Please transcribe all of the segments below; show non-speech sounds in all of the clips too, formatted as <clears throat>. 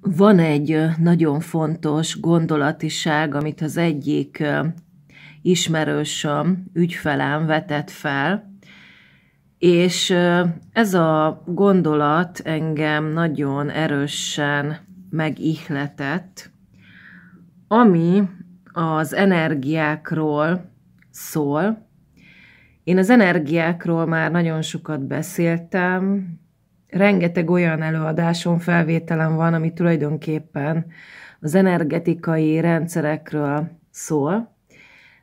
van egy nagyon fontos gondolatiság, amit az egyik ismerősöm, ügyfelem vetett fel, és ez a gondolat engem nagyon erősen megihletett, ami az energiákról szól. Én az energiákról már nagyon sokat beszéltem, rengeteg olyan előadáson, felvételen van, ami tulajdonképpen az energetikai rendszerekről szól,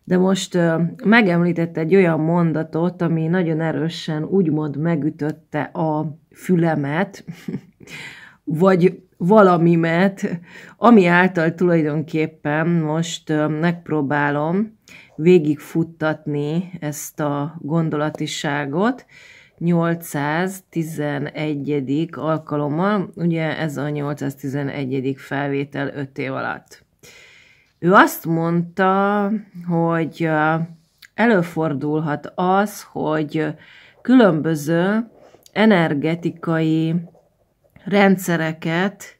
de most megemlített egy olyan mondatot, ami nagyon erősen úgymond megütötte a fülemet, <laughs> vagy valamimet, ami által tulajdonképpen most megpróbálom végigfuttatni ezt a gondolatiságot, 811. alkalommal, ugye ez a 811. felvétel 5 év alatt. Ő azt mondta, hogy előfordulhat az, hogy különböző energetikai rendszereket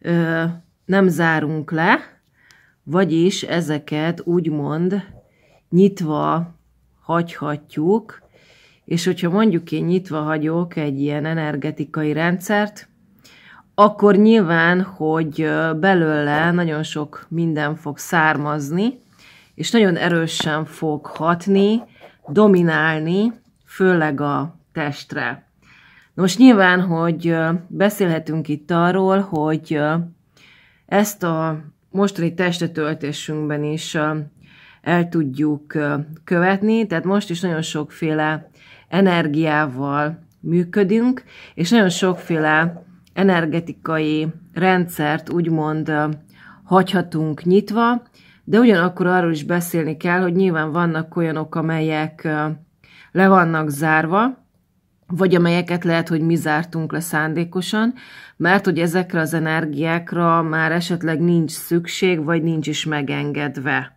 ö, nem zárunk le, vagyis ezeket úgymond nyitva hagyhatjuk, és hogyha mondjuk én nyitva hagyok egy ilyen energetikai rendszert, akkor nyilván, hogy belőle nagyon sok minden fog származni, és nagyon erősen fog hatni, dominálni, főleg a testre. Nos, nyilván, hogy beszélhetünk itt arról, hogy ezt a mostani testetöltésünkben is el tudjuk követni, tehát most is nagyon sokféle energiával működünk, és nagyon sokféle energetikai rendszert úgymond hagyhatunk nyitva, de ugyanakkor arról is beszélni kell, hogy nyilván vannak olyanok, amelyek le vannak zárva, vagy amelyeket lehet, hogy mi zártunk le szándékosan, mert hogy ezekre az energiákra már esetleg nincs szükség, vagy nincs is megengedve.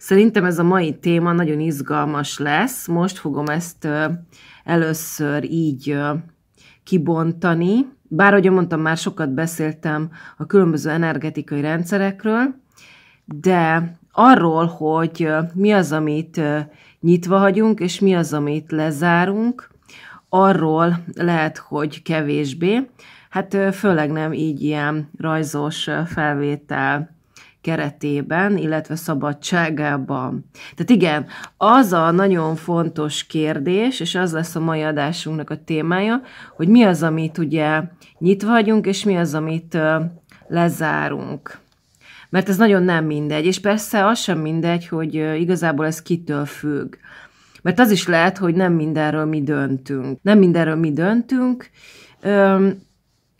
Szerintem ez a mai téma nagyon izgalmas lesz. Most fogom ezt először így kibontani. Bár, ahogy mondtam, már sokat beszéltem a különböző energetikai rendszerekről, de arról, hogy mi az, amit nyitva hagyunk, és mi az, amit lezárunk, arról lehet, hogy kevésbé. Hát főleg nem így ilyen rajzos felvétel keretében, illetve szabadságában. Tehát igen, az a nagyon fontos kérdés, és az lesz a mai adásunknak a témája, hogy mi az, amit ugye nyitva vagyunk, és mi az, amit lezárunk. Mert ez nagyon nem mindegy, és persze az sem mindegy, hogy igazából ez kitől függ. Mert az is lehet, hogy nem mindenről mi döntünk. Nem mindenről mi döntünk,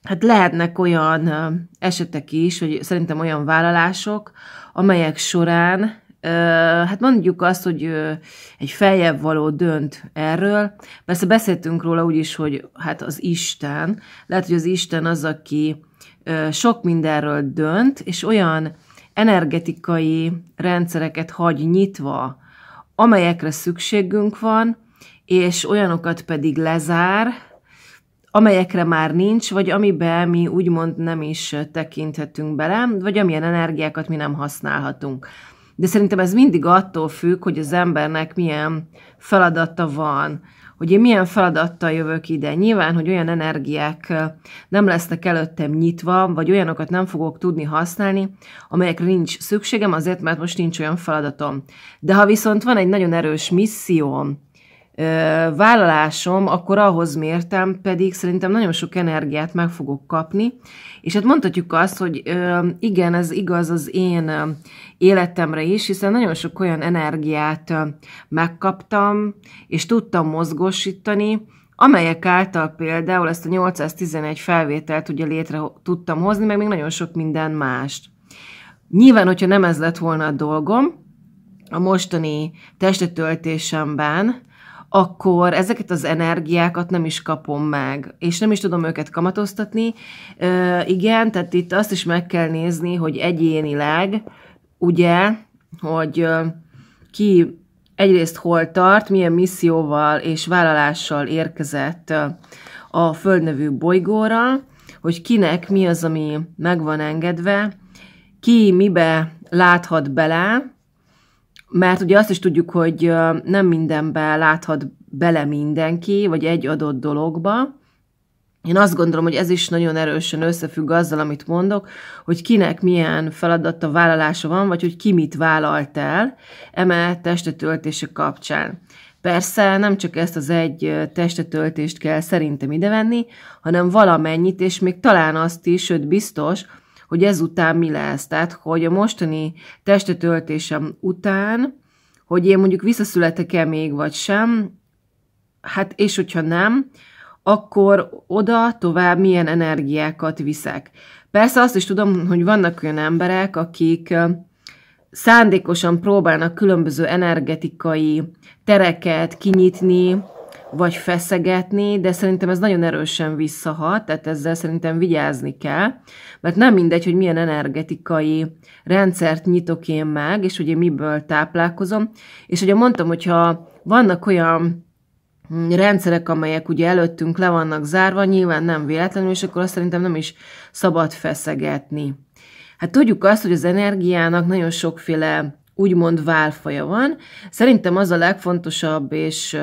hát lehetnek olyan esetek is, hogy szerintem olyan vállalások, amelyek során hát mondjuk azt, hogy egy feljebb való dönt erről. Persze beszéltünk róla úgy is, hogy hát az Isten, lehet, hogy az Isten az, aki sok mindenről dönt, és olyan energetikai rendszereket hagy nyitva, amelyekre szükségünk van, és olyanokat pedig lezár, amelyekre már nincs, vagy amiben mi úgymond nem is tekinthetünk bele, vagy amilyen energiákat mi nem használhatunk. De szerintem ez mindig attól függ, hogy az embernek milyen feladata van, hogy én milyen feladattal jövök ide. Nyilván, hogy olyan energiák nem lesznek előttem nyitva, vagy olyanokat nem fogok tudni használni, amelyekre nincs szükségem, azért, mert most nincs olyan feladatom. De ha viszont van egy nagyon erős misszióm, vállalásom, akkor ahhoz mértem, pedig szerintem nagyon sok energiát meg fogok kapni. És hát mondhatjuk azt, hogy igen, ez igaz az én életemre is, hiszen nagyon sok olyan energiát megkaptam, és tudtam mozgósítani, amelyek által például ezt a 811 felvételt ugye létre tudtam hozni, meg még nagyon sok minden mást. Nyilván, hogyha nem ez lett volna a dolgom, a mostani testetöltésemben, akkor ezeket az energiákat nem is kapom meg, és nem is tudom őket kamatoztatni. Ö, igen, tehát itt azt is meg kell nézni, hogy egyénileg, ugye, hogy ki egyrészt hol tart, milyen misszióval és vállalással érkezett a földnevű bolygóra, hogy kinek mi az, ami meg van engedve, ki mibe láthat bele, mert ugye azt is tudjuk, hogy nem mindenbe láthat bele mindenki, vagy egy adott dologba. Én azt gondolom, hogy ez is nagyon erősen összefügg azzal, amit mondok, hogy kinek milyen feladata, vállalása van, vagy hogy ki mit vállalt el emelt testetöltése kapcsán. Persze nem csak ezt az egy testetöltést kell szerintem idevenni, hanem valamennyit, és még talán azt is, sőt biztos, hogy ezután mi lesz. Tehát, hogy a mostani testetöltésem után, hogy én mondjuk visszaszületek-e még, vagy sem, hát és hogyha nem, akkor oda tovább milyen energiákat viszek. Persze azt is tudom, hogy vannak olyan emberek, akik szándékosan próbálnak különböző energetikai tereket kinyitni, vagy feszegetni, de szerintem ez nagyon erősen visszahat, tehát ezzel szerintem vigyázni kell, mert nem mindegy, hogy milyen energetikai rendszert nyitok én meg, és ugye miből táplálkozom, és ugye mondtam, hogyha vannak olyan mm, rendszerek, amelyek ugye előttünk le vannak zárva, nyilván nem véletlenül, és akkor azt szerintem nem is szabad feszegetni. Hát tudjuk azt, hogy az energiának nagyon sokféle úgymond válfaja van. Szerintem az a legfontosabb és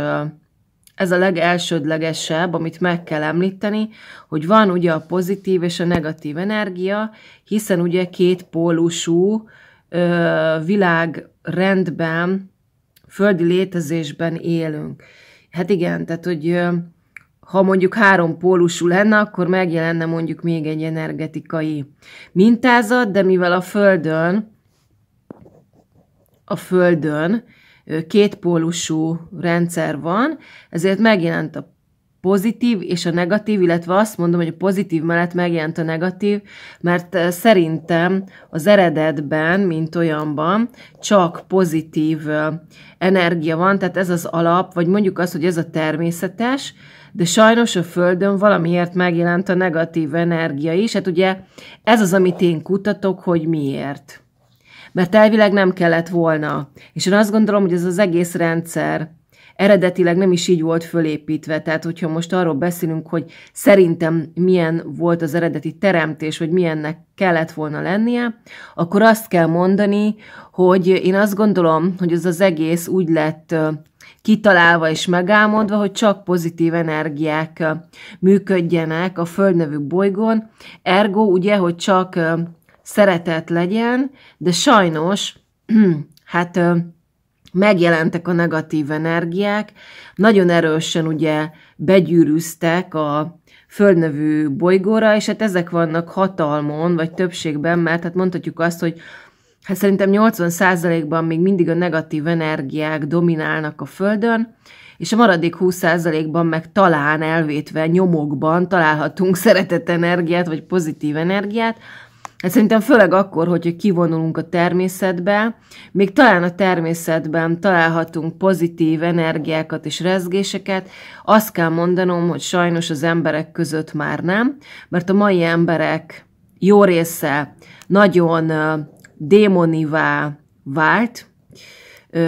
ez a legelsődlegesebb, amit meg kell említeni, hogy van ugye a pozitív és a negatív energia, hiszen ugye két pólusú ö, világrendben, földi létezésben élünk. Hát igen, tehát hogy ö, ha mondjuk három pólusú lenne, akkor megjelenne mondjuk még egy energetikai mintázat, de mivel a Földön, a Földön, kétpólusú rendszer van, ezért megjelent a pozitív és a negatív, illetve azt mondom, hogy a pozitív mellett megjelent a negatív, mert szerintem az eredetben, mint olyanban, csak pozitív energia van, tehát ez az alap, vagy mondjuk az, hogy ez a természetes, de sajnos a Földön valamiért megjelent a negatív energia is, hát ugye ez az, amit én kutatok, hogy miért mert elvileg nem kellett volna. És én azt gondolom, hogy ez az egész rendszer eredetileg nem is így volt fölépítve. Tehát, hogyha most arról beszélünk, hogy szerintem milyen volt az eredeti teremtés, vagy milyennek kellett volna lennie, akkor azt kell mondani, hogy én azt gondolom, hogy ez az egész úgy lett kitalálva és megálmodva, hogy csak pozitív energiák működjenek a Föld nevű bolygón, ergo ugye, hogy csak szeretet legyen, de sajnos, <clears throat> hát megjelentek a negatív energiák, nagyon erősen ugye begyűrűztek a földnevű bolygóra, és hát ezek vannak hatalmon, vagy többségben, mert hát mondhatjuk azt, hogy hát szerintem 80%-ban még mindig a negatív energiák dominálnak a Földön, és a maradék 20%-ban meg talán elvétve nyomokban találhatunk <laughs> szeretett energiát, vagy pozitív energiát, Hát szerintem főleg akkor, hogyha kivonulunk a természetbe, még talán a természetben találhatunk pozitív energiákat és rezgéseket, azt kell mondanom, hogy sajnos az emberek között már nem, mert a mai emberek jó része nagyon démonivá vált,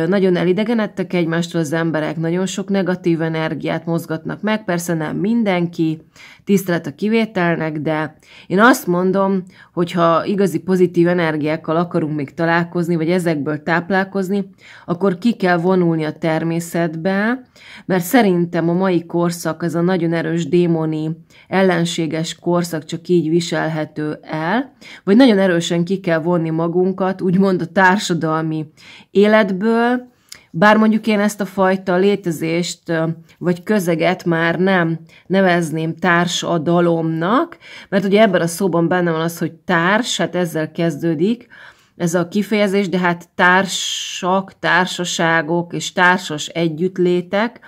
nagyon elidegenedtek egymástól az emberek, nagyon sok negatív energiát mozgatnak meg, persze nem mindenki, tisztelet a kivételnek, de én azt mondom, hogy ha igazi pozitív energiákkal akarunk még találkozni, vagy ezekből táplálkozni, akkor ki kell vonulni a természetbe, mert szerintem a mai korszak, ez a nagyon erős démoni, ellenséges korszak csak így viselhető el, vagy nagyon erősen ki kell vonni magunkat, úgymond a társadalmi életből, bár mondjuk én ezt a fajta létezést vagy közeget már nem nevezném társadalomnak, mert ugye ebben a szóban benne van az, hogy társ, hát ezzel kezdődik ez a kifejezés, de hát társak, társaságok és társas együttlétek,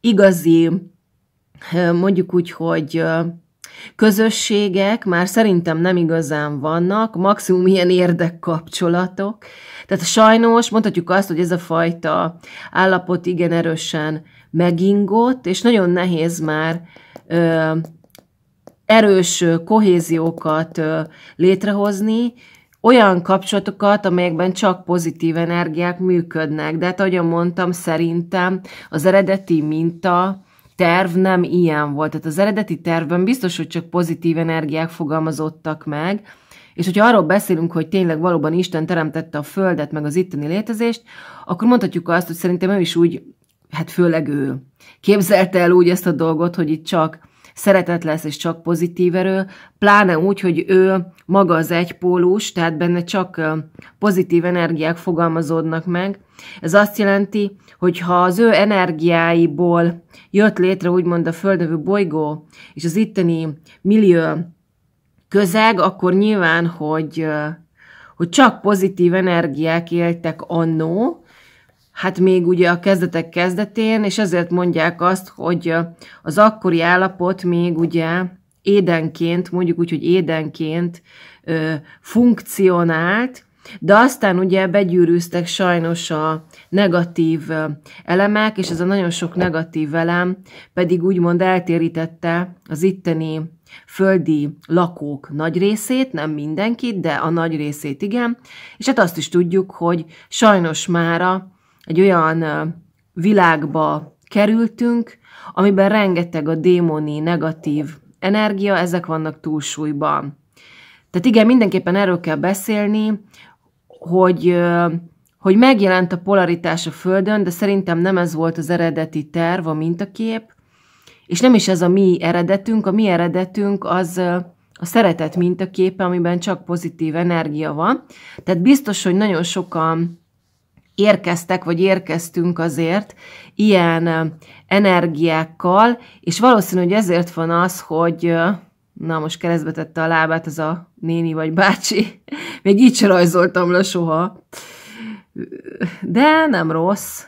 igazi, mondjuk úgy, hogy Közösségek már szerintem nem igazán vannak, maximum ilyen érdekkapcsolatok. Tehát sajnos mondhatjuk azt, hogy ez a fajta állapot igen erősen megingott, és nagyon nehéz már ö, erős kohéziókat ö, létrehozni, olyan kapcsolatokat, amelyekben csak pozitív energiák működnek. De hát, ahogy mondtam, szerintem az eredeti minta terv nem ilyen volt. Tehát az eredeti tervben biztos, hogy csak pozitív energiák fogalmazottak meg, és hogyha arról beszélünk, hogy tényleg valóban Isten teremtette a Földet, meg az itteni létezést, akkor mondhatjuk azt, hogy szerintem ő is úgy, hát főleg ő képzelte el úgy ezt a dolgot, hogy itt csak szeretet lesz és csak pozitív erő, pláne úgy, hogy ő maga az egypólus, tehát benne csak pozitív energiák fogalmazódnak meg. Ez azt jelenti, hogy ha az ő energiáiból jött létre úgymond a földövő bolygó, és az itteni millió közeg, akkor nyilván, hogy, hogy csak pozitív energiák éltek annó, hát még ugye a kezdetek kezdetén, és ezért mondják azt, hogy az akkori állapot még ugye édenként, mondjuk úgy, hogy édenként ö, funkcionált, de aztán ugye begyűrűztek sajnos a negatív elemek, és ez a nagyon sok negatív elem pedig úgymond eltérítette az itteni földi lakók nagy részét, nem mindenkit, de a nagy részét igen, és hát azt is tudjuk, hogy sajnos mára egy olyan világba kerültünk, amiben rengeteg a démoni, negatív energia, ezek vannak túlsúlyban. Tehát igen, mindenképpen erről kell beszélni, hogy, hogy megjelent a polaritás a Földön, de szerintem nem ez volt az eredeti terv, a mintakép, és nem is ez a mi eredetünk, a mi eredetünk az a szeretet mintaképe, amiben csak pozitív energia van. Tehát biztos, hogy nagyon sokan érkeztek, vagy érkeztünk azért ilyen energiákkal, és valószínű, hogy ezért van az, hogy na most keresztbe tette a lábát az a néni vagy bácsi. <laughs> Még így se rajzoltam le soha. De nem rossz.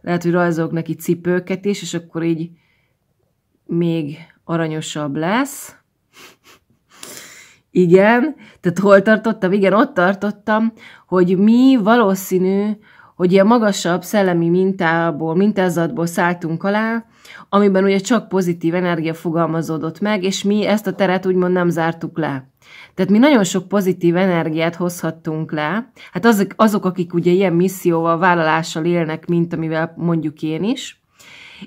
Lehet, hogy rajzolok neki cipőket is, és akkor így még aranyosabb lesz. Igen, tehát hol tartottam? Igen, ott tartottam, hogy mi valószínű, hogy ilyen magasabb szellemi mintából, mintázatból szálltunk alá, amiben ugye csak pozitív energia fogalmazódott meg, és mi ezt a teret úgymond nem zártuk le. Tehát mi nagyon sok pozitív energiát hozhattunk le. Hát azok, azok akik ugye ilyen misszióval, vállalással élnek, mint amivel mondjuk én is,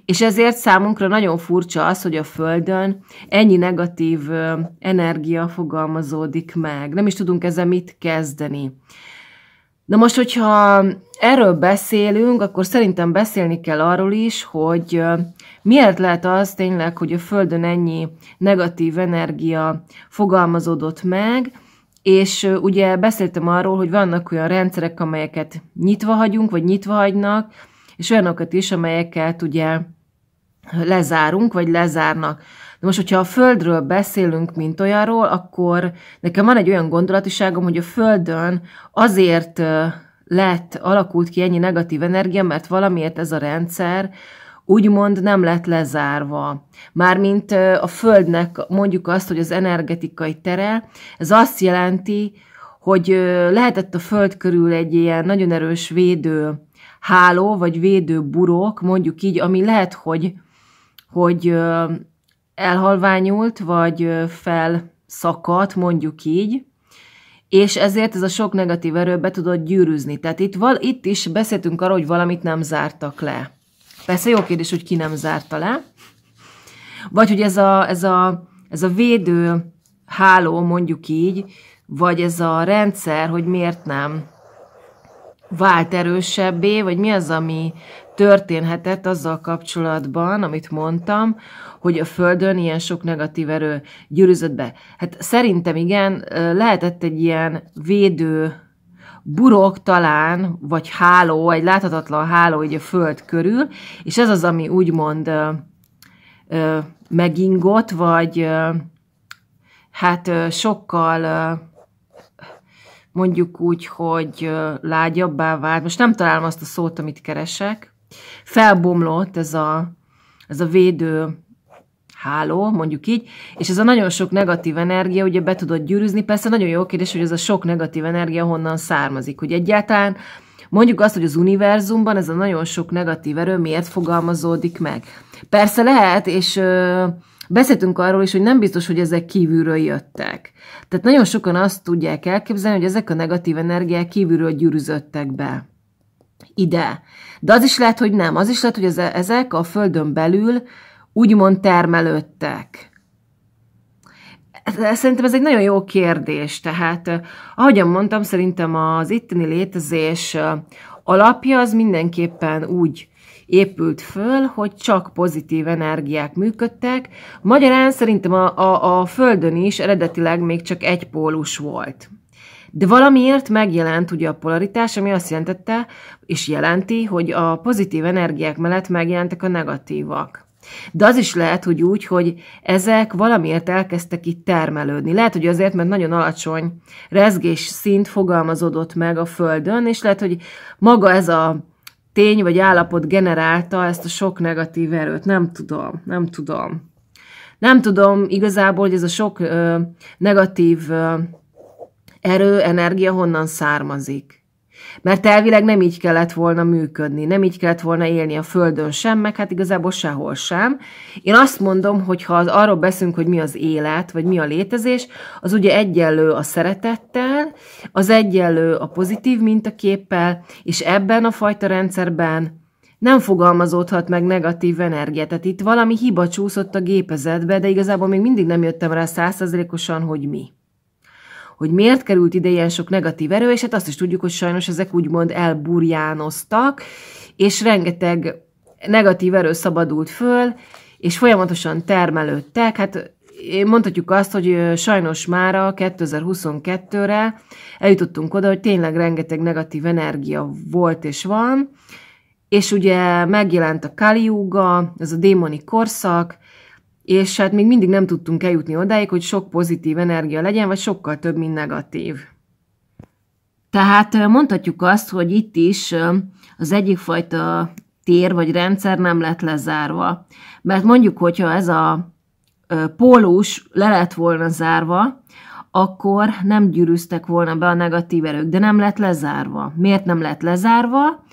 és ezért számunkra nagyon furcsa az, hogy a Földön ennyi negatív energia fogalmazódik meg. Nem is tudunk ezzel mit kezdeni. Na most, hogyha erről beszélünk, akkor szerintem beszélni kell arról is, hogy miért lehet az tényleg, hogy a Földön ennyi negatív energia fogalmazódott meg, és ugye beszéltem arról, hogy vannak olyan rendszerek, amelyeket nyitva hagyunk, vagy nyitva hagynak, és olyanokat is, amelyeket ugye lezárunk, vagy lezárnak. De most, hogyha a Földről beszélünk, mint olyanról, akkor nekem van egy olyan gondolatiságom, hogy a Földön azért lett, alakult ki ennyi negatív energia, mert valamiért ez a rendszer úgymond nem lett lezárva. Mármint a Földnek mondjuk azt, hogy az energetikai tere, ez azt jelenti, hogy lehetett a Föld körül egy ilyen nagyon erős védő háló, vagy védő burok, mondjuk így, ami lehet, hogy, hogy elhalványult, vagy felszakadt, mondjuk így, és ezért ez a sok negatív erő be tudott gyűrűzni. Tehát itt, val, itt is beszéltünk arról, hogy valamit nem zártak le. Persze jó kérdés, hogy ki nem zárta le. Vagy hogy ez a, ez a, ez a védő háló, mondjuk így, vagy ez a rendszer, hogy miért nem vált erősebbé, vagy mi az, ami történhetett azzal kapcsolatban, amit mondtam, hogy a Földön ilyen sok negatív erő gyűrűzött be. Hát szerintem igen, lehetett egy ilyen védő burok talán, vagy háló, egy láthatatlan háló így a Föld körül, és ez az, ami úgymond megingott, vagy hát sokkal mondjuk úgy, hogy lágyabbá vált. Most nem találom azt a szót, amit keresek, felbomlott ez a, ez a védő háló, mondjuk így, és ez a nagyon sok negatív energia ugye be tudod gyűrűzni, persze nagyon jó kérdés, hogy ez a sok negatív energia honnan származik, hogy egyáltalán mondjuk azt, hogy az univerzumban ez a nagyon sok negatív erő miért fogalmazódik meg. Persze lehet, és ö, beszéltünk arról is, hogy nem biztos, hogy ezek kívülről jöttek. Tehát nagyon sokan azt tudják elképzelni, hogy ezek a negatív energiák kívülről gyűrűzöttek be ide. De az is lehet, hogy nem. Az is lehet, hogy e- ezek a földön belül úgymond termelődtek. Szerintem ez egy nagyon jó kérdés. Tehát, eh, ahogyan mondtam, szerintem az itteni létezés eh, alapja az mindenképpen úgy épült föl, hogy csak pozitív energiák működtek. Magyarán szerintem a, a, a Földön is eredetileg még csak egy pólus volt. De valamiért megjelent ugye a polaritás, ami azt jelentette, és jelenti, hogy a pozitív energiák mellett megjelentek a negatívak. De az is lehet, hogy úgy, hogy ezek valamiért elkezdtek itt termelődni. Lehet, hogy azért, mert nagyon alacsony rezgés szint fogalmazódott meg a Földön, és lehet, hogy maga ez a tény vagy állapot generálta ezt a sok negatív erőt. Nem tudom, nem tudom. Nem tudom igazából, hogy ez a sok ö, negatív ö, erő, energia honnan származik. Mert elvileg nem így kellett volna működni, nem így kellett volna élni a Földön sem, meg hát igazából sehol sem. Én azt mondom, hogy ha az, arról beszünk, hogy mi az élet, vagy mi a létezés, az ugye egyenlő a szeretettel, az egyenlő a pozitív mintaképpel, és ebben a fajta rendszerben nem fogalmazódhat meg negatív energia. Tehát itt valami hiba csúszott a gépezetbe, de igazából még mindig nem jöttem rá százszerzelékosan, hogy mi hogy miért került ide ilyen sok negatív erő, és hát azt is tudjuk, hogy sajnos ezek úgymond elburjánoztak, és rengeteg negatív erő szabadult föl, és folyamatosan termelődtek, hát eh, mondhatjuk azt, hogy eh, sajnos mára 2022-re eljutottunk oda, hogy tényleg rengeteg negatív energia volt és van, és ugye megjelent a Kaliuga, ez a démoni korszak, és hát még mindig nem tudtunk eljutni odáig, hogy sok pozitív energia legyen, vagy sokkal több, mint negatív. Tehát mondhatjuk azt, hogy itt is az egyik fajta tér vagy rendszer nem lett lezárva. Mert mondjuk, hogyha ez a pólus le lett volna zárva, akkor nem gyűrűztek volna be a negatív erők, de nem lett lezárva. Miért nem lett lezárva?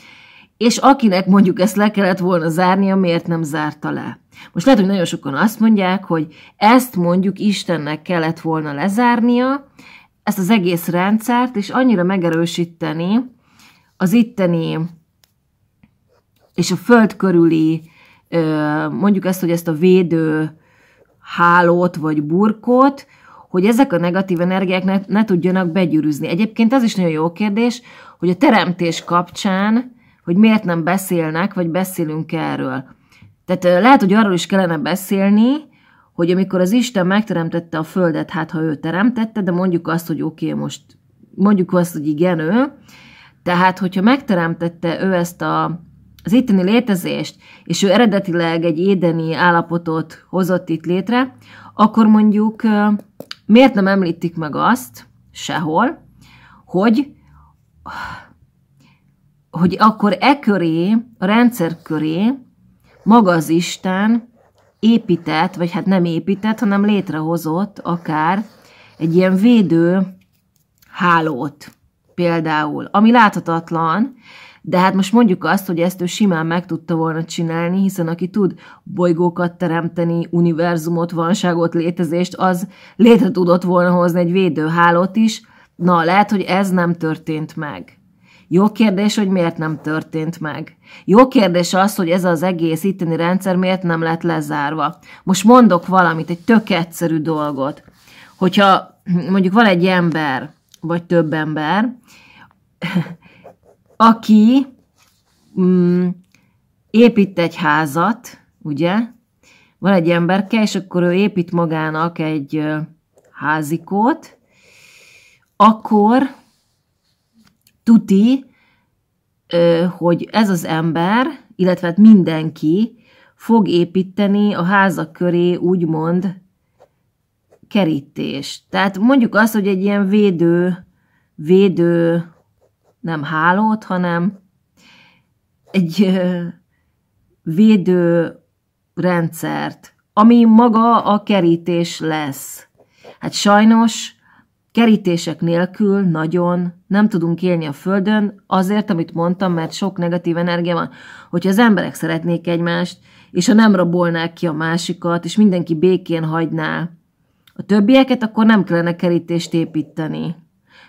És akinek mondjuk ezt le kellett volna zárnia, miért nem zárta le? Most lehet, hogy nagyon sokan azt mondják, hogy ezt mondjuk Istennek kellett volna lezárnia, ezt az egész rendszert, és annyira megerősíteni az itteni és a föld körüli, mondjuk ezt, hogy ezt a védő hálót vagy burkot, hogy ezek a negatív energiák ne, ne tudjanak begyűrűzni. Egyébként az is nagyon jó kérdés, hogy a teremtés kapcsán, hogy miért nem beszélnek, vagy beszélünk erről. Tehát lehet, hogy arról is kellene beszélni, hogy amikor az Isten megteremtette a Földet, hát ha ő teremtette, de mondjuk azt, hogy oké, okay, most mondjuk azt, hogy igen, ő, tehát hogyha megteremtette ő ezt a, az itteni létezést, és ő eredetileg egy édeni állapotot hozott itt létre, akkor mondjuk miért nem említik meg azt sehol, hogy hogy akkor e köré, a rendszer köré maga az Isten épített, vagy hát nem épített, hanem létrehozott akár egy ilyen védő hálót például, ami láthatatlan, de hát most mondjuk azt, hogy ezt ő simán meg tudta volna csinálni, hiszen aki tud bolygókat teremteni, univerzumot, vanságot, létezést, az létre tudott volna hozni egy védőhálót is. Na, lehet, hogy ez nem történt meg. Jó kérdés, hogy miért nem történt meg. Jó kérdés az, hogy ez az egész itteni rendszer miért nem lett lezárva. Most mondok valamit, egy tök egyszerű dolgot. Hogyha mondjuk van egy ember, vagy több ember, <laughs> aki mm, épít egy házat, ugye? Van egy emberke, és akkor ő épít magának egy házikót, akkor tuti, hogy ez az ember, illetve hát mindenki fog építeni a házak köré úgymond kerítést. Tehát mondjuk azt, hogy egy ilyen védő, védő nem hálót, hanem egy védő rendszert, ami maga a kerítés lesz. Hát sajnos Kerítések nélkül, nagyon, nem tudunk élni a Földön, azért, amit mondtam, mert sok negatív energia van. Hogyha az emberek szeretnék egymást, és ha nem rabolnák ki a másikat, és mindenki békén hagyná a többieket, akkor nem kellene kerítést építeni.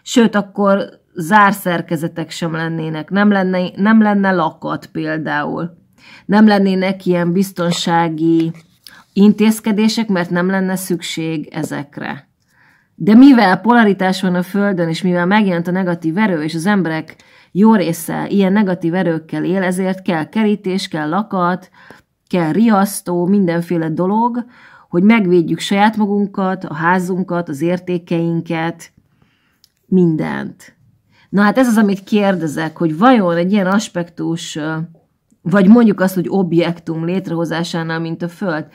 Sőt, akkor zárszerkezetek sem lennének, nem lenne, nem lenne lakat például. Nem lennének ilyen biztonsági intézkedések, mert nem lenne szükség ezekre. De mivel polaritás van a Földön, és mivel megjelent a negatív erő, és az emberek jó része ilyen negatív erőkkel él, ezért kell kerítés, kell lakat, kell riasztó, mindenféle dolog, hogy megvédjük saját magunkat, a házunkat, az értékeinket, mindent. Na hát ez az, amit kérdezek, hogy vajon egy ilyen aspektus, vagy mondjuk azt, hogy objektum létrehozásánál, mint a Föld,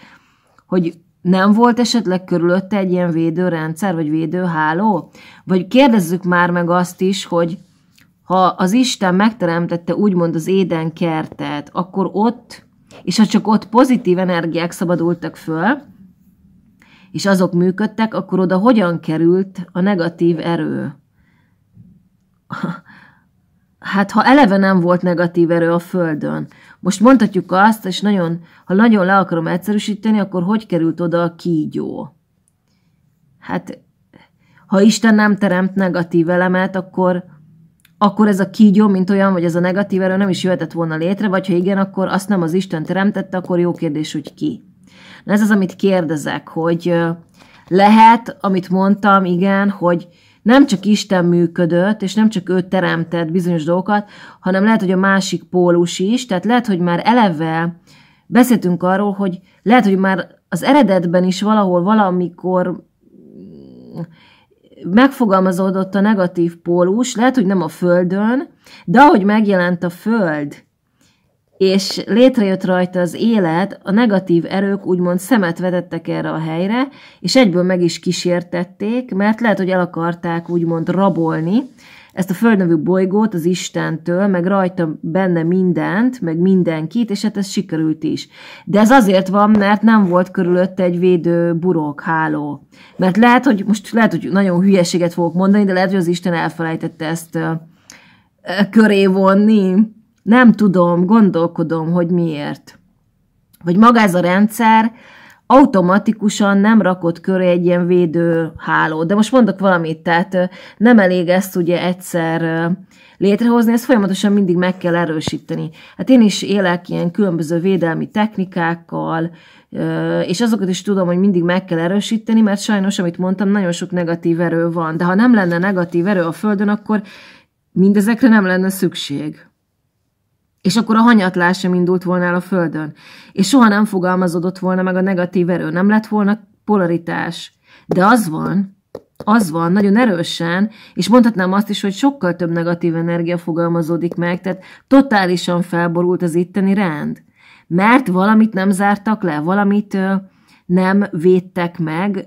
hogy nem volt esetleg körülötte egy ilyen védőrendszer, vagy védőháló? Vagy kérdezzük már meg azt is, hogy ha az Isten megteremtette úgymond az éden kertet, akkor ott, és ha csak ott pozitív energiák szabadultak föl, és azok működtek, akkor oda hogyan került a negatív erő? hát ha eleve nem volt negatív erő a Földön, most mondhatjuk azt, és nagyon, ha nagyon le akarom egyszerűsíteni, akkor hogy került oda a kígyó? Hát, ha Isten nem teremt negatív elemet, akkor, akkor ez a kígyó, mint olyan, vagy ez a negatív erő nem is jöhetett volna létre, vagy ha igen, akkor azt nem az Isten teremtette, akkor jó kérdés, hogy ki. Na ez az, amit kérdezek, hogy lehet, amit mondtam, igen, hogy, nem csak Isten működött, és nem csak ő teremtett bizonyos dolgokat, hanem lehet, hogy a másik pólus is, tehát lehet, hogy már eleve beszéltünk arról, hogy lehet, hogy már az eredetben is valahol valamikor megfogalmazódott a negatív pólus, lehet, hogy nem a Földön, de ahogy megjelent a Föld, és létrejött rajta az élet, a negatív erők úgymond szemet vetettek erre a helyre, és egyből meg is kísértették, mert lehet, hogy el akarták úgymond rabolni ezt a földnövű bolygót az Istentől, meg rajta benne mindent, meg mindenkit, és hát ez sikerült is. De ez azért van, mert nem volt körülötte egy védő burok, háló. Mert lehet, hogy most lehet, hogy nagyon hülyeséget fogok mondani, de lehet, hogy az Isten elfelejtette ezt köré vonni nem tudom, gondolkodom, hogy miért. Hogy maga ez a rendszer automatikusan nem rakott köré egy ilyen védőhálót. De most mondok valamit, tehát nem elég ezt ugye egyszer létrehozni, ezt folyamatosan mindig meg kell erősíteni. Hát én is élek ilyen különböző védelmi technikákkal, és azokat is tudom, hogy mindig meg kell erősíteni, mert sajnos, amit mondtam, nagyon sok negatív erő van. De ha nem lenne negatív erő a Földön, akkor mindezekre nem lenne szükség és akkor a hanyatlás sem indult volna el a Földön, és soha nem fogalmazódott volna meg a negatív erő, nem lett volna polaritás. De az van, az van, nagyon erősen, és mondhatnám azt is, hogy sokkal több negatív energia fogalmazódik meg, tehát totálisan felborult az itteni rend. Mert valamit nem zártak le, valamit nem védtek meg,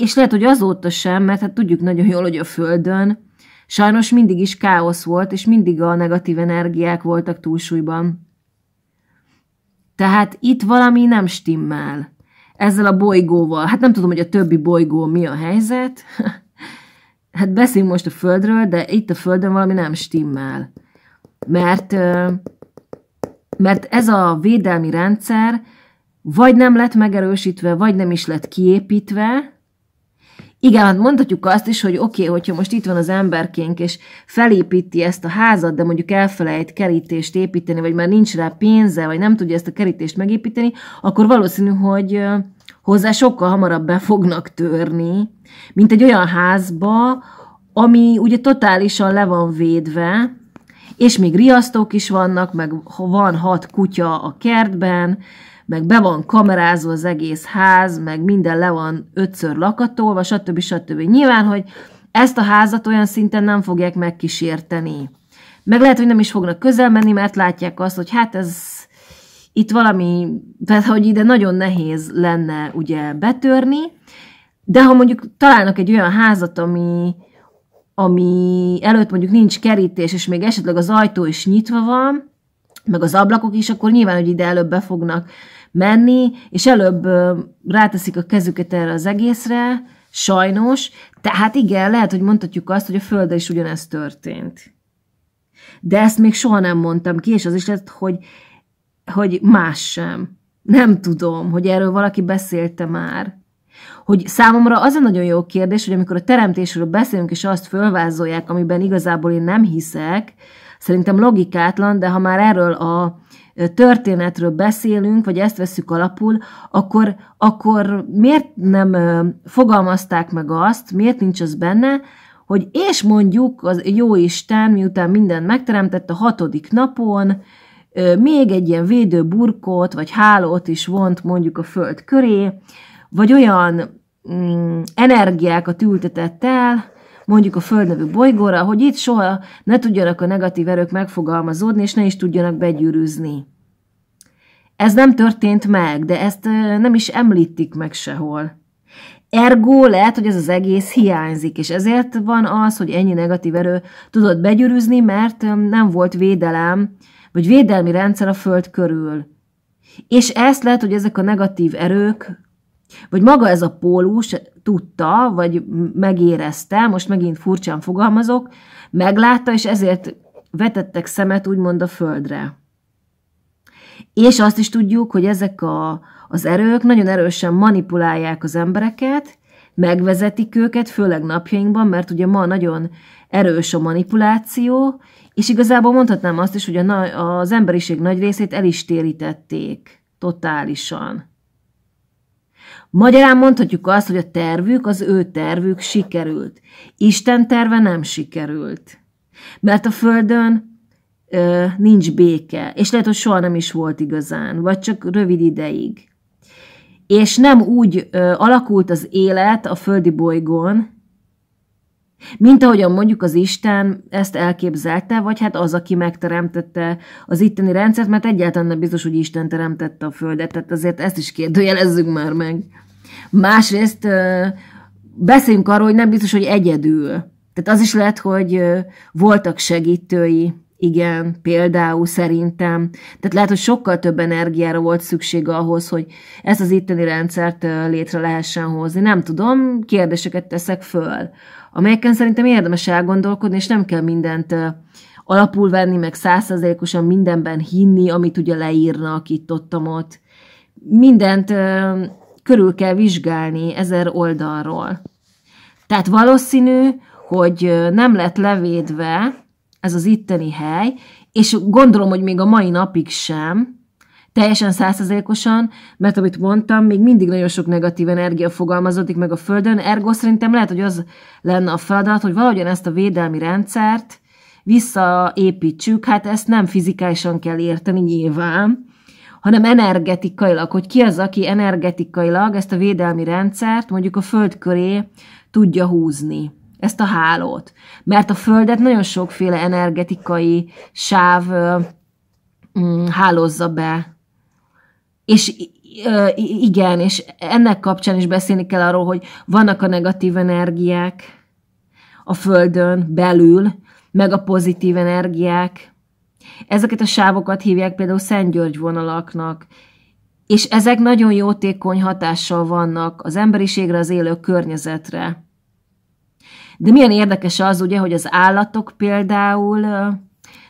és lehet, hogy azóta sem, mert hát tudjuk nagyon jól, hogy a Földön Sajnos mindig is káosz volt, és mindig a negatív energiák voltak túlsúlyban. Tehát itt valami nem stimmel. Ezzel a bolygóval. Hát nem tudom, hogy a többi bolygó mi a helyzet. <laughs> hát beszélünk most a Földről, de itt a Földön valami nem stimmel. Mert, mert ez a védelmi rendszer vagy nem lett megerősítve, vagy nem is lett kiépítve, igen, hát mondhatjuk azt is, hogy oké, okay, hogyha most itt van az emberkénk, és felépíti ezt a házat, de mondjuk elfelejt kerítést építeni, vagy már nincs rá pénze, vagy nem tudja ezt a kerítést megépíteni, akkor valószínű, hogy hozzá sokkal hamarabb be fognak törni, mint egy olyan házba, ami ugye totálisan le van védve, és még riasztók is vannak, meg van hat kutya a kertben, meg be van kamerázva az egész ház, meg minden le van ötször lakatolva, stb. stb. Nyilván, hogy ezt a házat olyan szinten nem fogják megkísérteni. Meg lehet, hogy nem is fognak közel menni, mert látják azt, hogy hát ez itt valami, tehát hogy ide nagyon nehéz lenne ugye betörni, de ha mondjuk találnak egy olyan házat, ami, ami előtt mondjuk nincs kerítés, és még esetleg az ajtó is nyitva van, meg az ablakok is, akkor nyilván, hogy ide előbb be fognak menni, és előbb ráteszik a kezüket erre az egészre, sajnos. Tehát igen, lehet, hogy mondhatjuk azt, hogy a Földre is ugyanezt történt. De ezt még soha nem mondtam ki, és az is lett, hogy, hogy más sem. Nem tudom, hogy erről valaki beszélte már. Hogy számomra az a nagyon jó kérdés, hogy amikor a teremtésről beszélünk, és azt fölvázolják, amiben igazából én nem hiszek, szerintem logikátlan, de ha már erről a történetről beszélünk, vagy ezt veszük alapul, akkor, akkor miért nem fogalmazták meg azt, miért nincs az benne, hogy és mondjuk az jó Isten, miután mindent megteremtett a hatodik napon, még egy ilyen burkot vagy hálót is vont mondjuk a föld köré, vagy olyan mm, energiákat ültetett el, mondjuk a nevű bolygóra, hogy itt soha ne tudjanak a negatív erők megfogalmazódni, és ne is tudjanak begyűrűzni. Ez nem történt meg, de ezt nem is említik meg sehol. Ergo lehet, hogy ez az egész hiányzik, és ezért van az, hogy ennyi negatív erő tudott begyűrűzni, mert nem volt védelem, vagy védelmi rendszer a Föld körül. És ezt lehet, hogy ezek a negatív erők vagy maga ez a pólus tudta, vagy megérezte, most megint furcsán fogalmazok, meglátta, és ezért vetettek szemet úgymond a földre. És azt is tudjuk, hogy ezek a, az erők nagyon erősen manipulálják az embereket, megvezetik őket, főleg napjainkban, mert ugye ma nagyon erős a manipuláció, és igazából mondhatnám azt is, hogy a, az emberiség nagy részét el is térítették totálisan. Magyarán mondhatjuk azt, hogy a tervük, az ő tervük sikerült. Isten terve nem sikerült. Mert a Földön ö, nincs béke, és lehet, hogy soha nem is volt igazán, vagy csak rövid ideig. És nem úgy ö, alakult az élet a földi bolygón, mint ahogyan mondjuk az Isten ezt elképzelte, vagy hát az, aki megteremtette az itteni rendszert, mert egyáltalán nem biztos, hogy Isten teremtette a Földet, tehát azért ezt is kérdőjelezzük már meg. Másrészt beszéljünk arról, hogy nem biztos, hogy egyedül. Tehát az is lehet, hogy voltak segítői, igen, például szerintem. Tehát lehet, hogy sokkal több energiára volt szükség ahhoz, hogy ezt az itteni rendszert létre lehessen hozni. Nem tudom, kérdéseket teszek föl amelyeken szerintem érdemes elgondolkodni, és nem kell mindent alapul venni, meg százszerzelékosan mindenben hinni, amit ugye leírnak itt ott, ott. Mindent körül kell vizsgálni ezer oldalról. Tehát valószínű, hogy nem lett levédve ez az itteni hely, és gondolom, hogy még a mai napig sem, teljesen százszerzékosan, mert amit mondtam, még mindig nagyon sok negatív energia fogalmazódik meg a Földön, ergo szerintem lehet, hogy az lenne a feladat, hogy valahogyan ezt a védelmi rendszert visszaépítsük, hát ezt nem fizikálisan kell érteni nyilván, hanem energetikailag, hogy ki az, aki energetikailag ezt a védelmi rendszert mondjuk a Föld köré tudja húzni ezt a hálót. Mert a Földet nagyon sokféle energetikai sáv mm, hálózza be és igen, és ennek kapcsán is beszélni kell arról, hogy vannak a negatív energiák a Földön belül, meg a pozitív energiák. Ezeket a sávokat hívják például Szent György vonalaknak, és ezek nagyon jótékony hatással vannak az emberiségre, az élő környezetre. De milyen érdekes az ugye, hogy az állatok például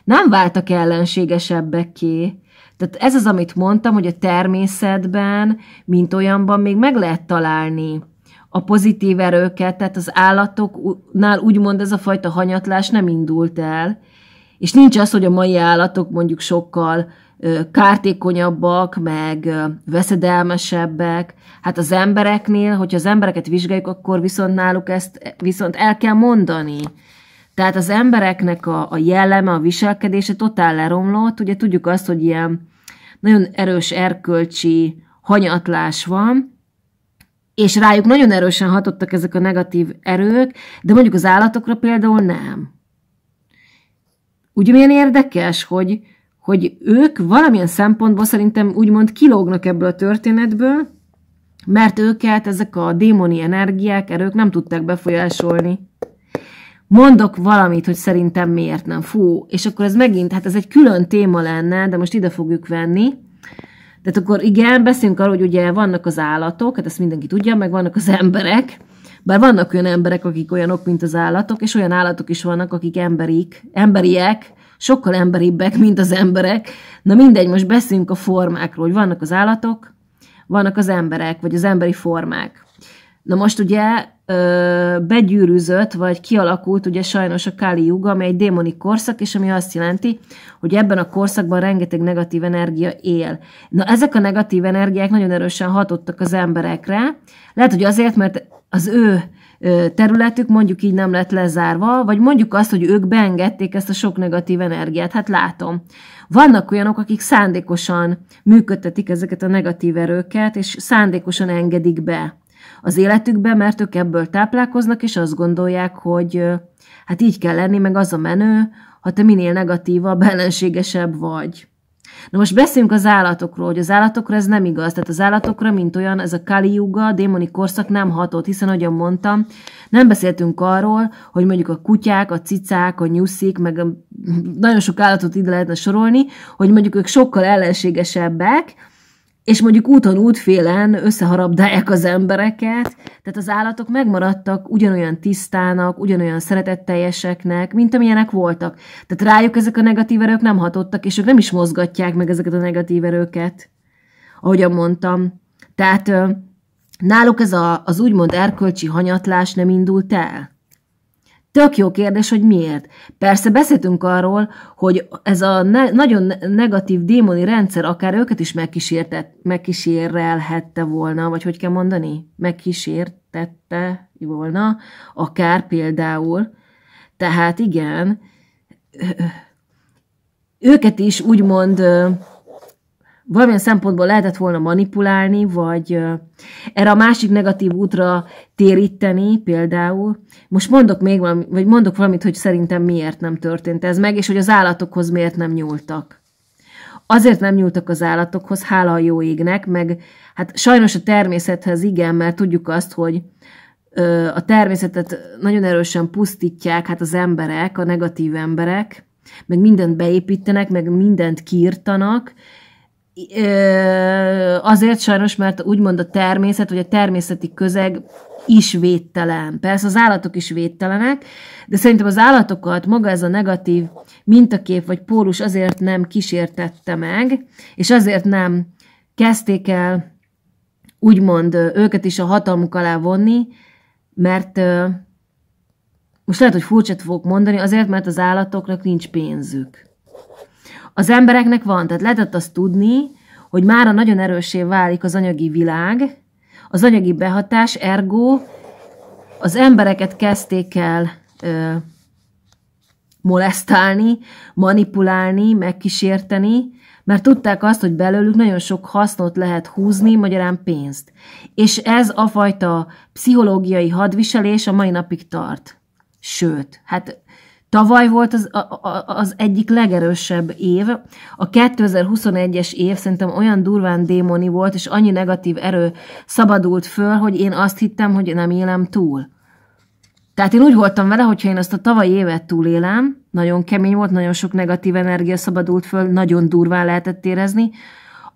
nem váltak ellenségesebbeké, tehát ez az, amit mondtam, hogy a természetben, mint olyanban még meg lehet találni a pozitív erőket, tehát az állatoknál úgymond ez a fajta hanyatlás nem indult el, és nincs az, hogy a mai állatok mondjuk sokkal kártékonyabbak, meg veszedelmesebbek. Hát az embereknél, hogyha az embereket vizsgáljuk, akkor viszont náluk ezt viszont el kell mondani. Tehát az embereknek a, a jelleme, a viselkedése totál leromlott. Ugye tudjuk azt, hogy ilyen nagyon erős erkölcsi hanyatlás van, és rájuk nagyon erősen hatottak ezek a negatív erők, de mondjuk az állatokra például nem. Úgy milyen érdekes, hogy, hogy ők valamilyen szempontból szerintem úgymond kilógnak ebből a történetből, mert őket ezek a démoni energiák, erők nem tudták befolyásolni mondok valamit, hogy szerintem miért nem. Fú, és akkor ez megint, hát ez egy külön téma lenne, de most ide fogjuk venni. Tehát akkor igen, beszélünk arról, hogy ugye vannak az állatok, hát ezt mindenki tudja, meg vannak az emberek, bár vannak olyan emberek, akik olyanok, mint az állatok, és olyan állatok is vannak, akik emberik, emberiek, sokkal emberibbek, mint az emberek. Na mindegy, most beszélünk a formákról, hogy vannak az állatok, vannak az emberek, vagy az emberi formák. Na most ugye begyűrűzött, vagy kialakult ugye sajnos a Kali Yuga, ami egy démoni korszak, és ami azt jelenti, hogy ebben a korszakban rengeteg negatív energia él. Na, ezek a negatív energiák nagyon erősen hatottak az emberekre. Lehet, hogy azért, mert az ő területük mondjuk így nem lett lezárva, vagy mondjuk azt, hogy ők beengedték ezt a sok negatív energiát. Hát látom. Vannak olyanok, akik szándékosan működtetik ezeket a negatív erőket, és szándékosan engedik be az életükbe, mert ők ebből táplálkoznak, és azt gondolják, hogy hát így kell lenni, meg az a menő, ha te minél negatívabb, <laughs> ellenségesebb vagy. Na most beszéljünk az állatokról, hogy az állatokra ez nem igaz. Tehát az állatokra, mint olyan, ez a Kali Yuga, a démoni korszak nem hatott, hiszen, ahogyan mondtam, nem beszéltünk arról, hogy mondjuk a kutyák, a cicák, a nyuszik, meg a, nagyon sok állatot ide lehetne sorolni, hogy mondjuk ők sokkal ellenségesebbek, és mondjuk úton útfélen összeharabdálják az embereket, tehát az állatok megmaradtak ugyanolyan tisztának, ugyanolyan szeretetteljeseknek, mint amilyenek voltak. Tehát rájuk ezek a negatív erők nem hatottak, és ők nem is mozgatják meg ezeket a negatív erőket, ahogyan mondtam. Tehát náluk ez a, az úgymond erkölcsi hanyatlás nem indult el. Tök jó kérdés, hogy miért. Persze beszéltünk arról, hogy ez a ne- nagyon negatív démoni rendszer akár őket is megkísérelhette volna, vagy hogy kell mondani? Megkísértette volna, akár például. Tehát igen, őket is úgymond valamilyen szempontból lehetett volna manipulálni, vagy erre a másik negatív útra téríteni például. Most mondok még valami, vagy mondok valamit, hogy szerintem miért nem történt ez meg, és hogy az állatokhoz miért nem nyúltak. Azért nem nyúltak az állatokhoz, hála a jó égnek, meg hát sajnos a természethez igen, mert tudjuk azt, hogy a természetet nagyon erősen pusztítják hát az emberek, a negatív emberek, meg mindent beépítenek, meg mindent kiirtanak, azért sajnos, mert úgymond a természet, vagy a természeti közeg is védtelen. Persze az állatok is védtelenek, de szerintem az állatokat maga ez a negatív mintakép vagy pólus azért nem kísértette meg, és azért nem kezdték el úgymond őket is a hatalmuk alá vonni, mert most lehet, hogy furcsát fogok mondani, azért, mert az állatoknak nincs pénzük az embereknek van, tehát lehetett azt tudni, hogy mára nagyon erősé válik az anyagi világ, az anyagi behatás, ergo az embereket kezdték el ö, molesztálni, manipulálni, megkísérteni, mert tudták azt, hogy belőlük nagyon sok hasznot lehet húzni, magyarán pénzt. És ez a fajta pszichológiai hadviselés a mai napig tart. Sőt, hát Tavaly volt az, a, a, az egyik legerősebb év. A 2021-es év szerintem olyan durván démoni volt, és annyi negatív erő szabadult föl, hogy én azt hittem, hogy nem élem túl. Tehát én úgy voltam vele, hogyha én azt a tavalyi évet túlélem, nagyon kemény volt, nagyon sok negatív energia szabadult föl, nagyon durván lehetett érezni,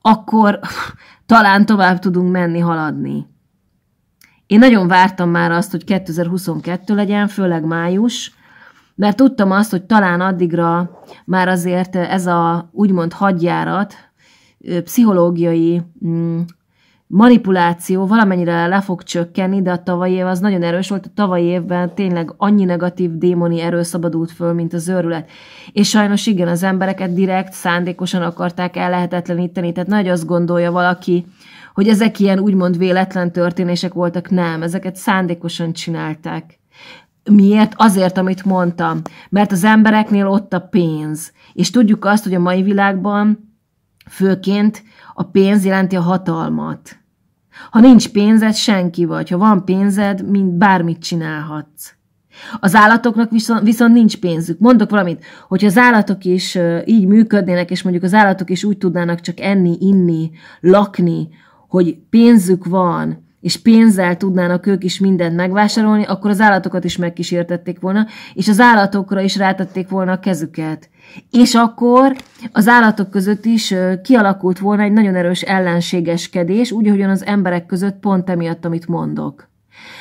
akkor <laughs> talán tovább tudunk menni, haladni. Én nagyon vártam már azt, hogy 2022 legyen, főleg május, mert tudtam azt, hogy talán addigra már azért ez a úgymond hadjárat, pszichológiai mm, manipuláció valamennyire le fog csökkenni, de a tavalyi év az nagyon erős volt. A tavalyi évben tényleg annyi negatív démoni erő szabadult föl, mint az őrület. És sajnos igen, az embereket direkt szándékosan akarták ellehetetleníteni, tehát nagy azt gondolja valaki, hogy ezek ilyen úgymond véletlen történések voltak. Nem, ezeket szándékosan csinálták. Miért? Azért, amit mondtam. Mert az embereknél ott a pénz. És tudjuk azt, hogy a mai világban főként a pénz jelenti a hatalmat. Ha nincs pénzed, senki vagy. Ha van pénzed, mind bármit csinálhatsz. Az állatoknak viszont, viszont nincs pénzük. Mondok valamit, hogy az állatok is így működnének, és mondjuk az állatok is úgy tudnának csak enni, inni, lakni, hogy pénzük van, és pénzzel tudnának ők is mindent megvásárolni, akkor az állatokat is megkísértették volna, és az állatokra is rátették volna a kezüket. És akkor az állatok között is kialakult volna egy nagyon erős ellenségeskedés, úgy, ahogyan az emberek között pont emiatt, amit mondok.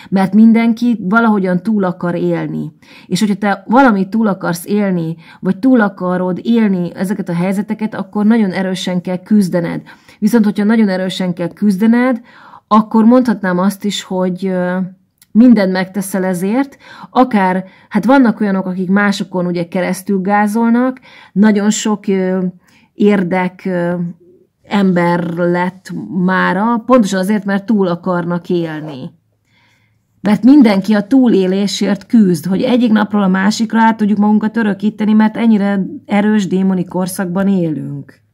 Mert mindenki valahogyan túl akar élni. És hogyha te valamit túl akarsz élni, vagy túl akarod élni ezeket a helyzeteket, akkor nagyon erősen kell küzdened. Viszont, hogyha nagyon erősen kell küzdened, akkor mondhatnám azt is, hogy mindent megteszel ezért, akár, hát vannak olyanok, akik másokon ugye keresztül gázolnak, nagyon sok érdek ember lett mára, pontosan azért, mert túl akarnak élni. Mert mindenki a túlélésért küzd, hogy egyik napról a másikra át tudjuk magunkat örökíteni, mert ennyire erős démoni korszakban élünk.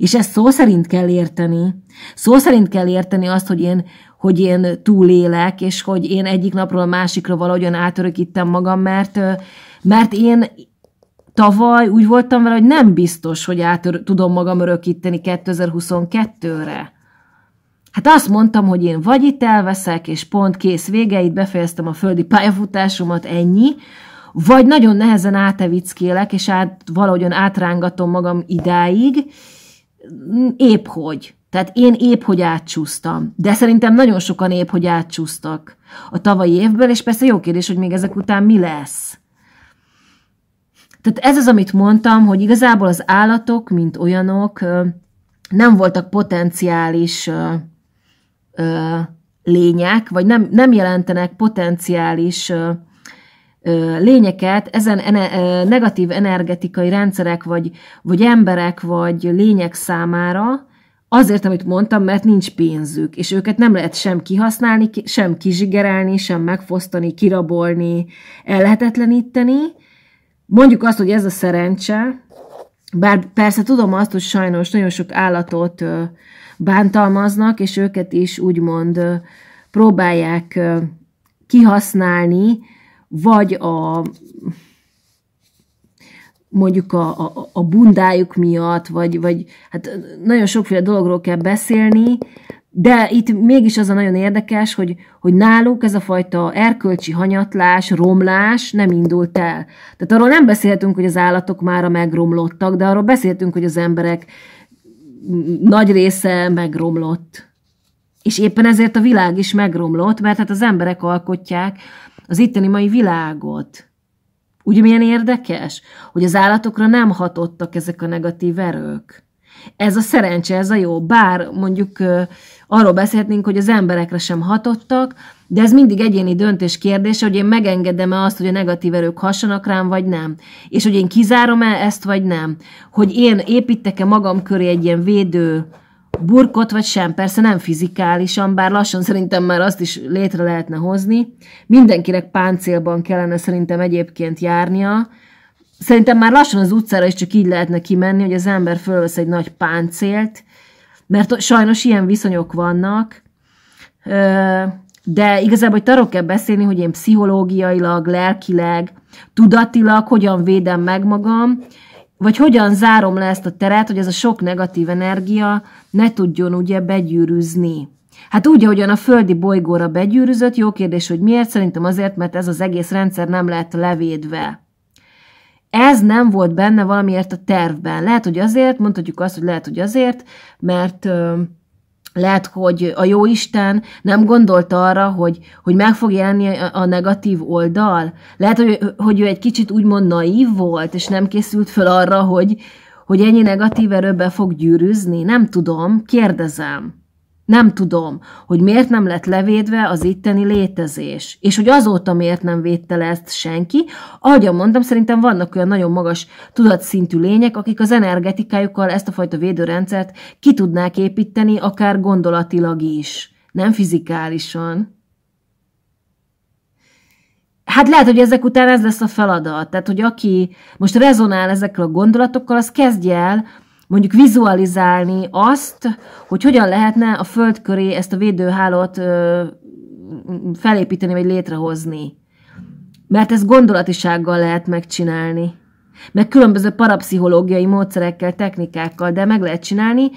És ezt szó szerint kell érteni. Szó szerint kell érteni azt, hogy én, hogy én túlélek, és hogy én egyik napról a másikra valahogyan átörökítem magam, mert, mert én tavaly úgy voltam vele, hogy nem biztos, hogy át tudom magam örökíteni 2022-re. Hát azt mondtam, hogy én vagy itt elveszek, és pont kész vége, itt befejeztem a földi pályafutásomat, ennyi, vagy nagyon nehezen átevickélek, és át, valahogyan átrángatom magam idáig, épp hogy. Tehát én épp hogy átcsúsztam, de szerintem nagyon sokan épp hogy átcsúsztak a tavalyi évből, és persze jó kérdés, hogy még ezek után mi lesz. Tehát ez az, amit mondtam, hogy igazából az állatok, mint olyanok, nem voltak potenciális lények, vagy nem, nem jelentenek potenciális lényeket, ezen ene, negatív energetikai rendszerek, vagy, vagy emberek, vagy lények számára, azért, amit mondtam, mert nincs pénzük, és őket nem lehet sem kihasználni, sem kizsigerelni, sem megfosztani, kirabolni, ellehetetleníteni. Mondjuk azt, hogy ez a szerencse, bár persze tudom azt, hogy sajnos nagyon sok állatot bántalmaznak, és őket is úgymond próbálják kihasználni, vagy a mondjuk a, a, a bundájuk miatt, vagy, vagy hát nagyon sokféle dologról kell beszélni, de itt mégis az a nagyon érdekes, hogy, hogy náluk ez a fajta erkölcsi hanyatlás, romlás nem indult el. Tehát arról nem beszéltünk, hogy az állatok már megromlottak, de arról beszéltünk, hogy az emberek nagy része megromlott. És éppen ezért a világ is megromlott, mert hát az emberek alkotják az itteni mai világot. Ugye milyen érdekes, hogy az állatokra nem hatottak ezek a negatív erők. Ez a szerencse, ez a jó, bár mondjuk arról beszélhetnénk, hogy az emberekre sem hatottak, de ez mindig egyéni döntés kérdése, hogy én megengedem-e azt, hogy a negatív erők hassanak rám, vagy nem. És hogy én kizárom-e ezt, vagy nem. Hogy én építek-e magam köré egy ilyen védő burkot vagy sem, persze nem fizikálisan, bár lassan szerintem már azt is létre lehetne hozni. Mindenkinek páncélban kellene szerintem egyébként járnia. Szerintem már lassan az utcára is csak így lehetne kimenni, hogy az ember fölvesz egy nagy páncélt, mert sajnos ilyen viszonyok vannak, de igazából, hogy arról kell beszélni, hogy én pszichológiailag, lelkileg, tudatilag hogyan védem meg magam, vagy hogyan zárom le ezt a teret, hogy ez a sok negatív energia ne tudjon ugye begyűrűzni. Hát úgy, ahogyan a földi bolygóra begyűrűzött, jó kérdés, hogy miért, szerintem azért, mert ez az egész rendszer nem lett levédve. Ez nem volt benne valamiért a tervben. Lehet, hogy azért, mondhatjuk azt, hogy lehet, hogy azért, mert lehet, hogy a jó Isten nem gondolta arra, hogy, hogy meg fog jelenni a negatív oldal. Lehet, hogy, hogy ő egy kicsit úgymond naív volt, és nem készült fel arra, hogy, hogy ennyi negatív erőbe fog gyűrűzni. Nem tudom, kérdezem. Nem tudom, hogy miért nem lett levédve az itteni létezés, és hogy azóta miért nem védte le ezt senki. Ahogyan mondtam, szerintem vannak olyan nagyon magas tudatszintű lények, akik az energetikájukkal ezt a fajta védőrendszert ki tudnák építeni, akár gondolatilag is, nem fizikálisan. Hát lehet, hogy ezek után ez lesz a feladat. Tehát, hogy aki most rezonál ezekkel a gondolatokkal, az kezdje el mondjuk vizualizálni azt, hogy hogyan lehetne a föld köré ezt a védőhálót felépíteni, vagy létrehozni. Mert ezt gondolatisággal lehet megcsinálni. Meg különböző parapszichológiai módszerekkel, technikákkal, de meg lehet csinálni,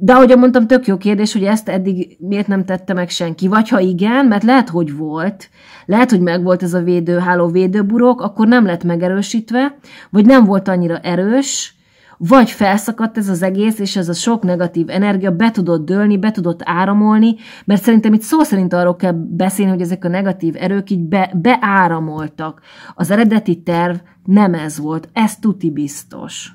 de ahogy mondtam, tök jó kérdés, hogy ezt eddig miért nem tette meg senki. Vagy ha igen, mert lehet, hogy volt, lehet, hogy megvolt ez a védőháló védőburok, akkor nem lett megerősítve, vagy nem volt annyira erős, vagy felszakadt ez az egész, és ez a sok negatív energia be tudott dőlni, be tudott áramolni, mert szerintem itt szó szerint arról kell beszélni, hogy ezek a negatív erők így be, beáramoltak. Az eredeti terv nem ez volt, ez tuti biztos.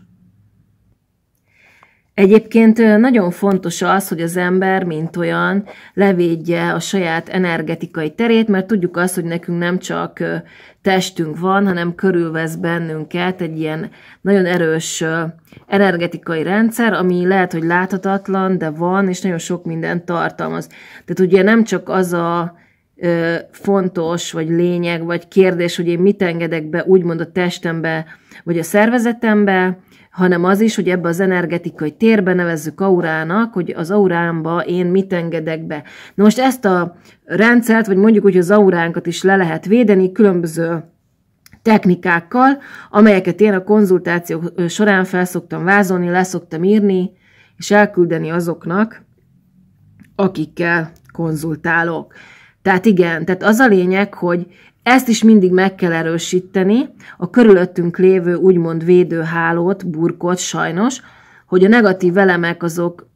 Egyébként nagyon fontos az, hogy az ember, mint olyan, levédje a saját energetikai terét, mert tudjuk azt, hogy nekünk nem csak testünk van, hanem körülvesz bennünket egy ilyen nagyon erős energetikai rendszer, ami lehet, hogy láthatatlan, de van, és nagyon sok mindent tartalmaz. Tehát ugye nem csak az a fontos, vagy lényeg, vagy kérdés, hogy én mit engedek be úgymond a testembe, vagy a szervezetembe, hanem az is, hogy ebbe az energetikai térbe nevezzük aurának, hogy az aurámba én mit engedek be. Na most ezt a rendszert, vagy mondjuk úgy az auránkat is le lehet védeni különböző technikákkal, amelyeket én a konzultációk során felszoktam vázolni, leszoktam írni, és elküldeni azoknak, akikkel konzultálok. Tehát igen, tehát az a lényeg, hogy ezt is mindig meg kell erősíteni, a körülöttünk lévő úgymond védőhálót, burkot sajnos, hogy a negatív elemek azok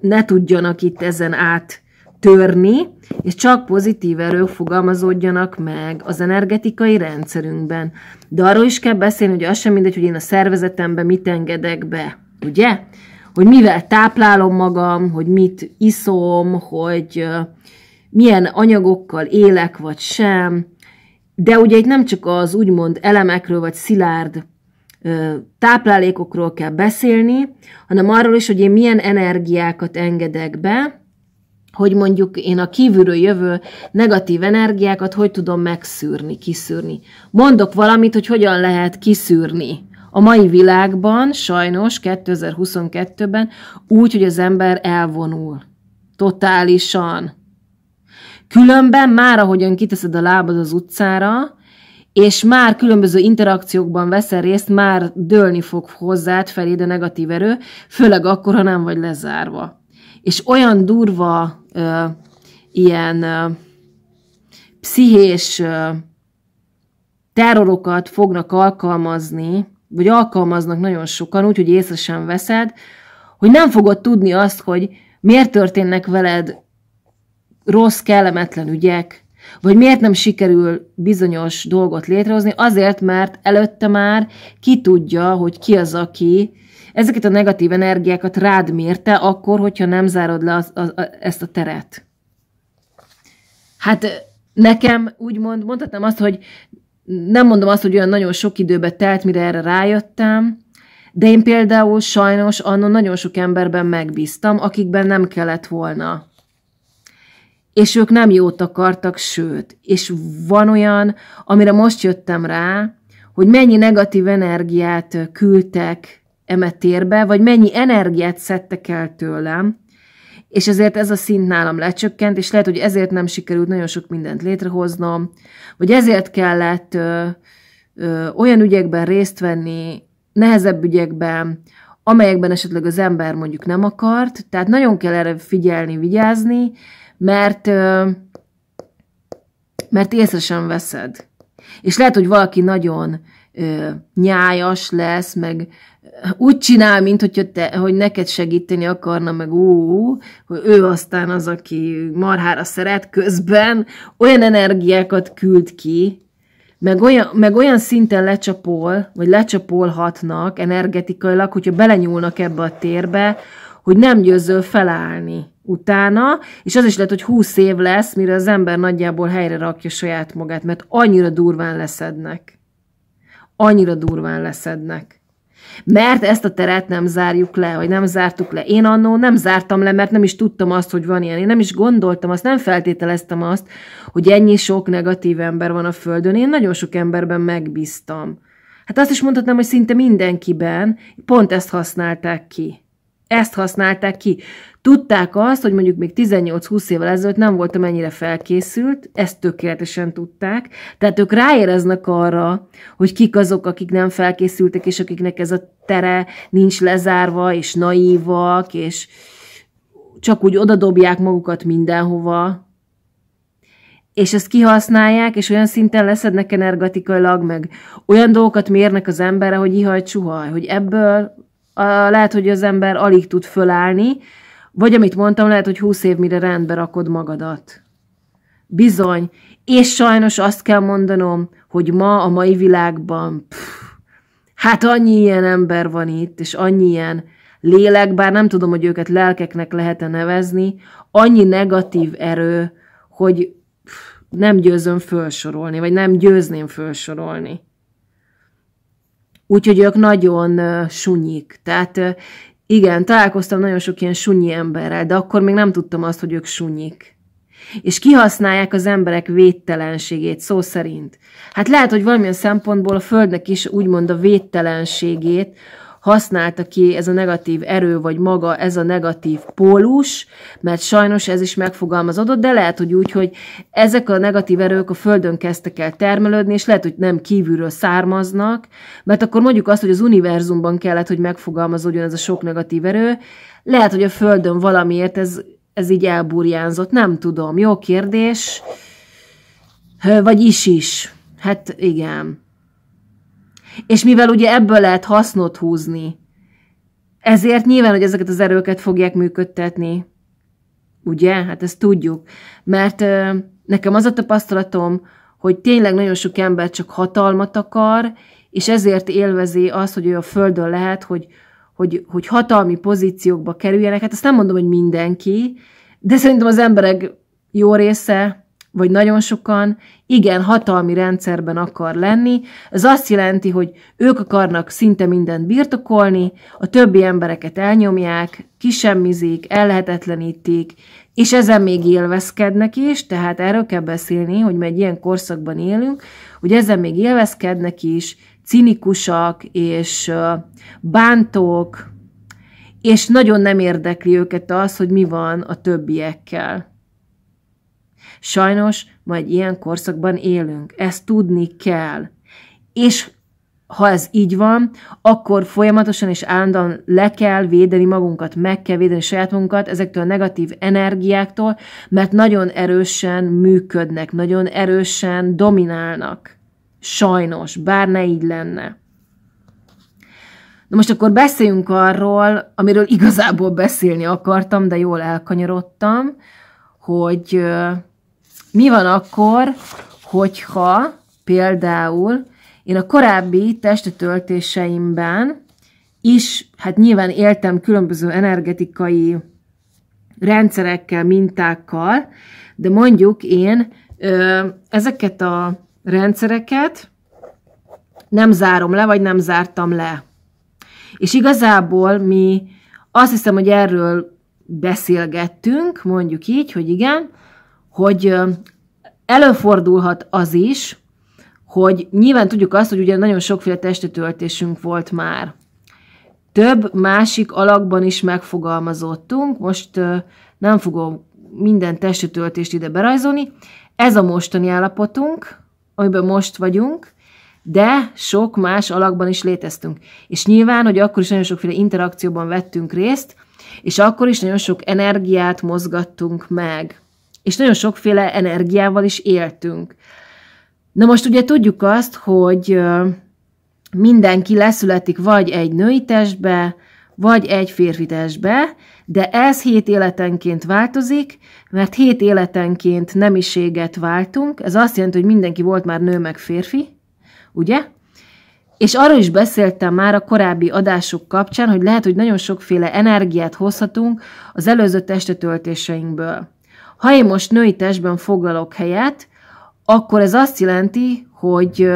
ne tudjanak itt ezen át törni, és csak pozitív erők fogalmazódjanak meg az energetikai rendszerünkben. De arról is kell beszélni, hogy az sem mindegy, hogy én a szervezetembe mit engedek be, ugye? Hogy mivel táplálom magam, hogy mit iszom, hogy milyen anyagokkal élek vagy sem, de ugye itt nem csak az úgymond elemekről vagy szilárd táplálékokról kell beszélni, hanem arról is, hogy én milyen energiákat engedek be, hogy mondjuk én a kívülről jövő negatív energiákat hogy tudom megszűrni, kiszűrni. Mondok valamit, hogy hogyan lehet kiszűrni. A mai világban, sajnos 2022-ben úgy, hogy az ember elvonul. Totálisan Különben már, ahogyan kiteszed a lábad az utcára, és már különböző interakciókban veszel részt, már dőlni fog hozzád feléd a negatív erő, főleg akkor, ha nem vagy lezárva. És olyan durva ö, ilyen ö, pszichés ö, terrorokat fognak alkalmazni, vagy alkalmaznak nagyon sokan, úgyhogy észre sem veszed, hogy nem fogod tudni azt, hogy miért történnek veled rossz, kellemetlen ügyek, vagy miért nem sikerül bizonyos dolgot létrehozni, azért, mert előtte már ki tudja, hogy ki az, aki ezeket a negatív energiákat rád mérte, akkor, hogyha nem zárod le az, az, a, ezt a teret. Hát nekem úgymond mondhatnám azt, hogy nem mondom azt, hogy olyan nagyon sok időbe telt, mire erre rájöttem, de én például sajnos annon nagyon sok emberben megbíztam, akikben nem kellett volna és ők nem jót akartak, sőt, és van olyan, amire most jöttem rá, hogy mennyi negatív energiát küldtek eme térbe, vagy mennyi energiát szedtek el tőlem, és ezért ez a szint nálam lecsökkent, és lehet, hogy ezért nem sikerült nagyon sok mindent létrehoznom, vagy ezért kellett ö, ö, olyan ügyekben részt venni, nehezebb ügyekben, amelyekben esetleg az ember mondjuk nem akart, tehát nagyon kell erre figyelni, vigyázni, mert, mert észre sem veszed. És lehet, hogy valaki nagyon nyájas lesz, meg úgy csinál, mint hogy, te, hogy neked segíteni akarna, meg ú, hogy ő aztán az, aki marhára szeret közben, olyan energiákat küld ki, meg olyan, meg olyan szinten lecsapol, vagy lecsapolhatnak energetikailag, hogyha belenyúlnak ebbe a térbe, hogy nem győzöl felállni utána, és az is lehet, hogy húsz év lesz, mire az ember nagyjából helyre rakja saját magát, mert annyira durván leszednek. Annyira durván leszednek. Mert ezt a teret nem zárjuk le, vagy nem zártuk le. Én annó nem zártam le, mert nem is tudtam azt, hogy van ilyen. Én nem is gondoltam azt, nem feltételeztem azt, hogy ennyi sok negatív ember van a Földön. Én nagyon sok emberben megbíztam. Hát azt is mondhatnám, hogy szinte mindenkiben pont ezt használták ki. Ezt használták ki. Tudták azt, hogy mondjuk még 18-20 évvel ezelőtt nem voltam ennyire felkészült, ezt tökéletesen tudták. Tehát ők ráéreznek arra, hogy kik azok, akik nem felkészültek, és akiknek ez a tere nincs lezárva, és naívak, és csak úgy odadobják magukat mindenhova, és ezt kihasználják, és olyan szinten leszednek energetikailag, meg olyan dolgokat mérnek az emberre, hogy ihaj csuhaj, hogy ebből lehet, hogy az ember alig tud fölállni, vagy amit mondtam, lehet, hogy húsz év mire rendbe rakod magadat. Bizony. És sajnos azt kell mondanom, hogy ma a mai világban pff, hát annyi ilyen ember van itt, és annyi ilyen lélek, bár nem tudom, hogy őket lelkeknek lehet-e nevezni, annyi negatív erő, hogy pff, nem győzöm felsorolni, vagy nem győzném felsorolni. Úgyhogy ők nagyon sunyik. Tehát igen, találkoztam nagyon sok ilyen sunyi emberrel, de akkor még nem tudtam azt, hogy ők sunyik. És kihasználják az emberek védtelenségét, szó szerint. Hát lehet, hogy valamilyen szempontból a Földnek is úgymond a védtelenségét, használta ki ez a negatív erő, vagy maga ez a negatív pólus, mert sajnos ez is megfogalmazódott, de lehet, hogy úgy, hogy ezek a negatív erők a Földön kezdtek el termelődni, és lehet, hogy nem kívülről származnak, mert akkor mondjuk azt, hogy az univerzumban kellett, hogy megfogalmazódjon ez a sok negatív erő, lehet, hogy a Földön valamiért ez, ez így elburjánzott, nem tudom. Jó kérdés. Vagy is is. Hát igen. És mivel ugye ebből lehet hasznot húzni, ezért nyilván, hogy ezeket az erőket fogják működtetni. Ugye? Hát ezt tudjuk. Mert ö, nekem az a tapasztalatom, hogy tényleg nagyon sok ember csak hatalmat akar, és ezért élvezi azt, hogy ő a földön lehet, hogy, hogy, hogy hatalmi pozíciókba kerüljenek. Hát ezt nem mondom, hogy mindenki, de szerintem az emberek jó része vagy nagyon sokan, igen, hatalmi rendszerben akar lenni. Ez azt jelenti, hogy ők akarnak szinte mindent birtokolni, a többi embereket elnyomják, kisemmizik, ellehetetlenítik, és ezen még élvezkednek is, tehát erről kell beszélni, hogy mert egy ilyen korszakban élünk, hogy ezen még élvezkednek is, cinikusak és bántók, és nagyon nem érdekli őket az, hogy mi van a többiekkel. Sajnos ma egy ilyen korszakban élünk, ezt tudni kell. És ha ez így van, akkor folyamatosan és állandóan le kell védeni magunkat, meg kell védeni saját magunkat ezektől a negatív energiáktól, mert nagyon erősen működnek, nagyon erősen dominálnak. Sajnos, bár ne így lenne. Na most akkor beszéljünk arról, amiről igazából beszélni akartam, de jól elkanyarodtam, hogy mi van akkor, hogyha például én a korábbi testetöltéseimben is, hát nyilván éltem különböző energetikai rendszerekkel, mintákkal, de mondjuk én ö, ezeket a rendszereket nem zárom le, vagy nem zártam le. És igazából mi azt hiszem, hogy erről beszélgettünk, mondjuk így, hogy igen, hogy előfordulhat az is, hogy nyilván tudjuk azt, hogy ugye nagyon sokféle testetöltésünk volt már. Több másik alakban is megfogalmazottunk, most nem fogom minden testetöltést ide berajzolni. Ez a mostani állapotunk, amiben most vagyunk, de sok más alakban is léteztünk. És nyilván, hogy akkor is nagyon sokféle interakcióban vettünk részt, és akkor is nagyon sok energiát mozgattunk meg és nagyon sokféle energiával is éltünk. Na most ugye tudjuk azt, hogy mindenki leszületik vagy egy női testbe, vagy egy férfi testbe, de ez hét életenként változik, mert hét életenként nemiséget váltunk, ez azt jelenti, hogy mindenki volt már nő meg férfi, ugye? És arról is beszéltem már a korábbi adások kapcsán, hogy lehet, hogy nagyon sokféle energiát hozhatunk az előző testetöltéseinkből. Ha én most női testben foglalok helyet, akkor ez azt jelenti, hogy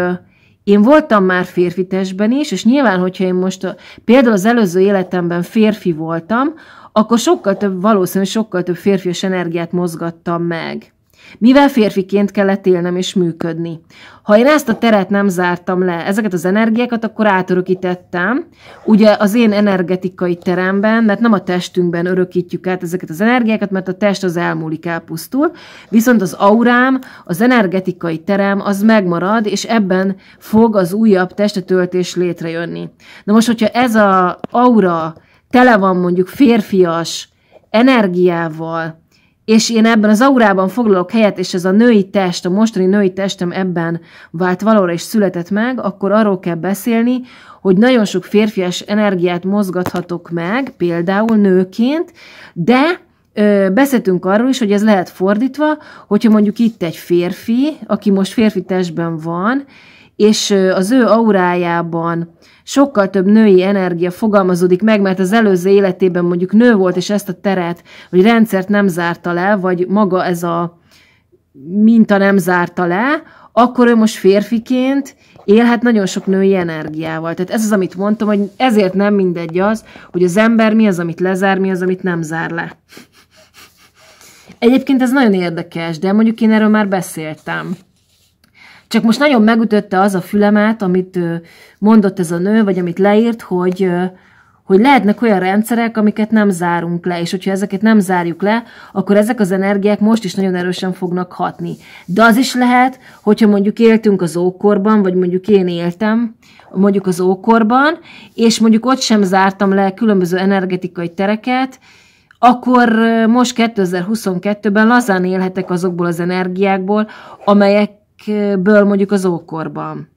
én voltam már férfi testben is, és nyilván, hogyha én most a, például az előző életemben férfi voltam, akkor sokkal több, valószínűleg sokkal több férfias energiát mozgattam meg. Mivel férfiként kellett élnem és működni. Ha én ezt a teret nem zártam le, ezeket az energiákat, akkor átörökítettem, ugye az én energetikai teremben, mert nem a testünkben örökítjük át ezeket az energiákat, mert a test az elmúlik, elpusztul, viszont az aurám, az energetikai terem, az megmarad, és ebben fog az újabb testetöltés létrejönni. Na most, hogyha ez a aura tele van mondjuk férfias energiával, és én ebben az aurában foglalok helyet, és ez a női test, a mostani női testem ebben vált valóra és született meg, akkor arról kell beszélni, hogy nagyon sok férfias energiát mozgathatok meg, például nőként, de ö, beszéltünk arról is, hogy ez lehet fordítva, hogyha mondjuk itt egy férfi, aki most férfi testben van, és az ő aurájában sokkal több női energia fogalmazódik meg, mert az előző életében mondjuk nő volt, és ezt a teret, vagy rendszert nem zárta le, vagy maga ez a minta nem zárta le, akkor ő most férfiként élhet nagyon sok női energiával. Tehát ez az, amit mondtam, hogy ezért nem mindegy az, hogy az ember mi az, amit lezár, mi az, amit nem zár le. Egyébként ez nagyon érdekes, de mondjuk én erről már beszéltem. Csak most nagyon megütötte az a fülemet, amit mondott ez a nő, vagy amit leírt, hogy, hogy lehetnek olyan rendszerek, amiket nem zárunk le, és hogyha ezeket nem zárjuk le, akkor ezek az energiák most is nagyon erősen fognak hatni. De az is lehet, hogyha mondjuk éltünk az ókorban, vagy mondjuk én éltem, mondjuk az ókorban, és mondjuk ott sem zártam le különböző energetikai tereket, akkor most 2022-ben lazán élhetek azokból az energiákból, amelyek ből mondjuk az ókorban.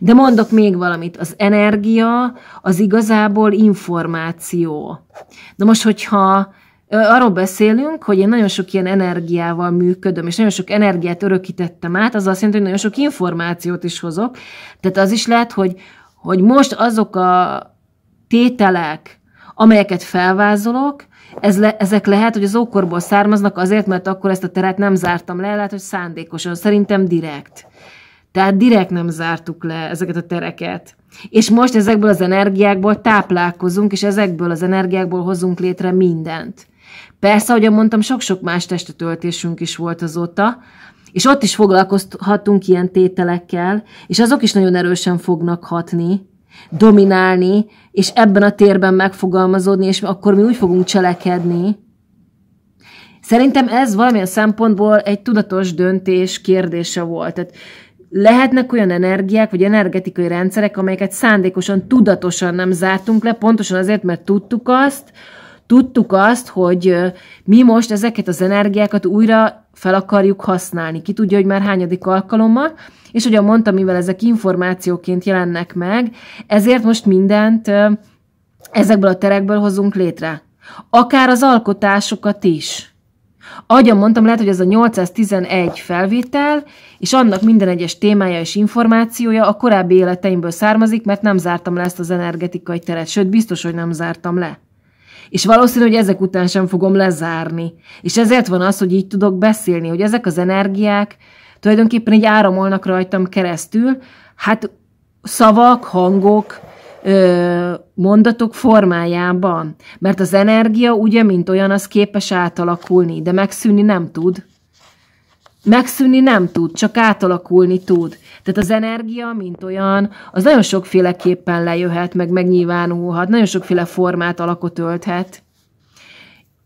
De mondok még valamit, az energia az igazából információ. Na most, hogyha arról beszélünk, hogy én nagyon sok ilyen energiával működöm, és nagyon sok energiát örökítettem át, az azt jelenti, hogy nagyon sok információt is hozok. Tehát az is lehet, hogy, hogy most azok a tételek, amelyeket felvázolok, ez le, ezek lehet, hogy az ókorból származnak azért, mert akkor ezt a teret nem zártam le, lehet, hogy szándékosan, szerintem direkt. Tehát direkt nem zártuk le ezeket a tereket. És most ezekből az energiákból táplálkozunk, és ezekből az energiákból hozunk létre mindent. Persze, ahogy mondtam, sok-sok más testetöltésünk is volt azóta, és ott is foglalkozhatunk ilyen tételekkel, és azok is nagyon erősen fognak hatni, dominálni, és ebben a térben megfogalmazódni, és akkor mi úgy fogunk cselekedni. Szerintem ez valamilyen szempontból egy tudatos döntés kérdése volt. Tehát lehetnek olyan energiák, vagy energetikai rendszerek, amelyeket szándékosan, tudatosan nem zártunk le, pontosan azért, mert tudtuk azt, tudtuk azt, hogy mi most ezeket az energiákat újra fel akarjuk használni. Ki tudja, hogy már hányadik alkalommal, és ugye mondtam, mivel ezek információként jelennek meg, ezért most mindent ezekből a terekből hozunk létre. Akár az alkotásokat is. Agyam mondtam, lehet, hogy ez a 811 felvétel, és annak minden egyes témája és információja a korábbi életeimből származik, mert nem zártam le ezt az energetikai teret, sőt, biztos, hogy nem zártam le. És valószínű, hogy ezek után sem fogom lezárni. És ezért van az, hogy így tudok beszélni, hogy ezek az energiák tulajdonképpen így áramolnak rajtam keresztül, hát szavak, hangok, mondatok formájában. Mert az energia ugye, mint olyan, az képes átalakulni, de megszűnni nem tud megszűnni nem tud, csak átalakulni tud. Tehát az energia, mint olyan, az nagyon sokféleképpen lejöhet, meg megnyilvánulhat, nagyon sokféle formát, alakot ölthet.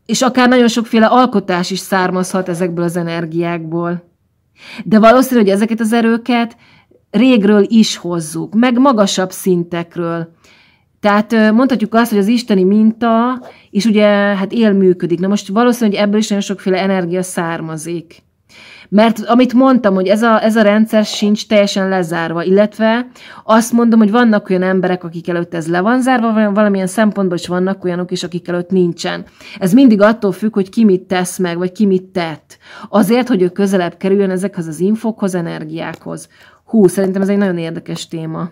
És akár nagyon sokféle alkotás is származhat ezekből az energiákból. De valószínű, hogy ezeket az erőket régről is hozzuk, meg magasabb szintekről. Tehát mondhatjuk azt, hogy az isteni minta, és ugye hát él működik. Na most valószínű, hogy ebből is nagyon sokféle energia származik. Mert amit mondtam, hogy ez a, ez a rendszer sincs teljesen lezárva, illetve azt mondom, hogy vannak olyan emberek, akik előtt ez le van zárva, valamilyen szempontból is vannak olyanok is, akik előtt nincsen. Ez mindig attól függ, hogy ki mit tesz meg, vagy ki mit tett. Azért, hogy ő közelebb kerüljön ezekhez az infokhoz, energiákhoz. Hú, szerintem ez egy nagyon érdekes téma.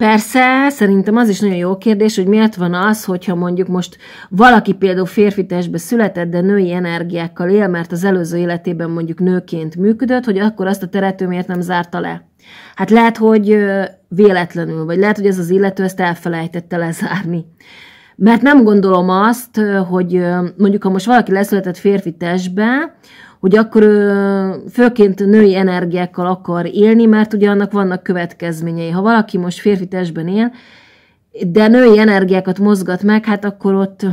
Persze, szerintem az is nagyon jó kérdés, hogy miért van az, hogyha mondjuk most valaki például férfi testbe született, de női energiákkal él, mert az előző életében mondjuk nőként működött, hogy akkor azt a teret miért nem zárta le. Hát lehet, hogy véletlenül, vagy lehet, hogy ez az illető ezt elfelejtette lezárni. Mert nem gondolom azt, hogy mondjuk ha most valaki leszületett férfi testbe, hogy akkor ő főként női energiákkal akar élni, mert ugye annak vannak következményei. Ha valaki most férfi testben él, de női energiákat mozgat meg, hát akkor ott,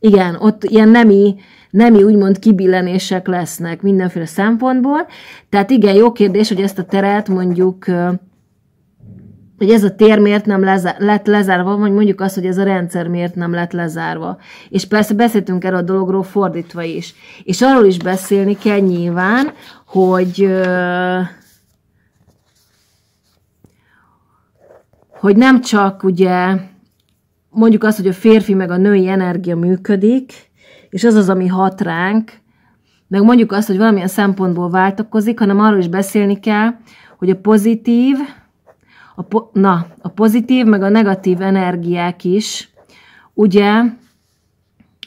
igen, ott ilyen nemi, nemi úgymond kibillenések lesznek mindenféle szempontból. Tehát igen, jó kérdés, hogy ezt a teret mondjuk hogy ez a tér miért nem lezár, lett lezárva, vagy mondjuk azt, hogy ez a rendszer miért nem lett lezárva. És persze beszéltünk erről a dologról fordítva is. És arról is beszélni kell nyilván, hogy... hogy nem csak ugye mondjuk azt, hogy a férfi meg a női energia működik, és az az, ami hat ránk, meg mondjuk azt, hogy valamilyen szempontból váltakozik, hanem arról is beszélni kell, hogy a pozitív, a, po- na, a pozitív meg a negatív energiák is, ugye,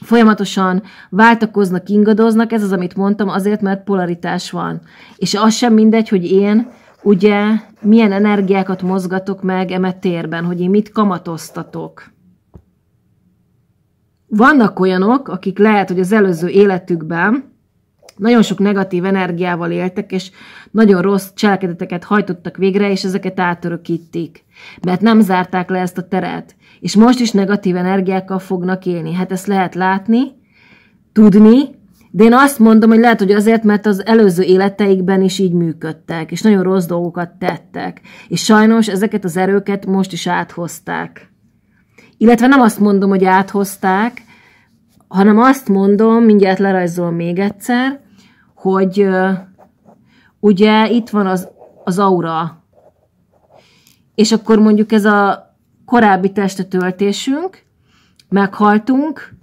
folyamatosan váltakoznak, ingadoznak, ez az, amit mondtam, azért, mert polaritás van. És az sem mindegy, hogy én ugye milyen energiákat mozgatok meg eme térben, hogy én mit kamatoztatok. Vannak olyanok, akik lehet, hogy az előző életükben nagyon sok negatív energiával éltek, és nagyon rossz cselekedeteket hajtottak végre, és ezeket átörökítik. Mert nem zárták le ezt a teret. És most is negatív energiákkal fognak élni. Hát ezt lehet látni, tudni, de én azt mondom, hogy lehet, hogy azért, mert az előző életeikben is így működtek, és nagyon rossz dolgokat tettek. És sajnos ezeket az erőket most is áthozták. Illetve nem azt mondom, hogy áthozták, hanem azt mondom, mindjárt lerajzolom még egyszer, hogy ugye itt van az, az aura, és akkor mondjuk ez a korábbi testetöltésünk, meghaltunk,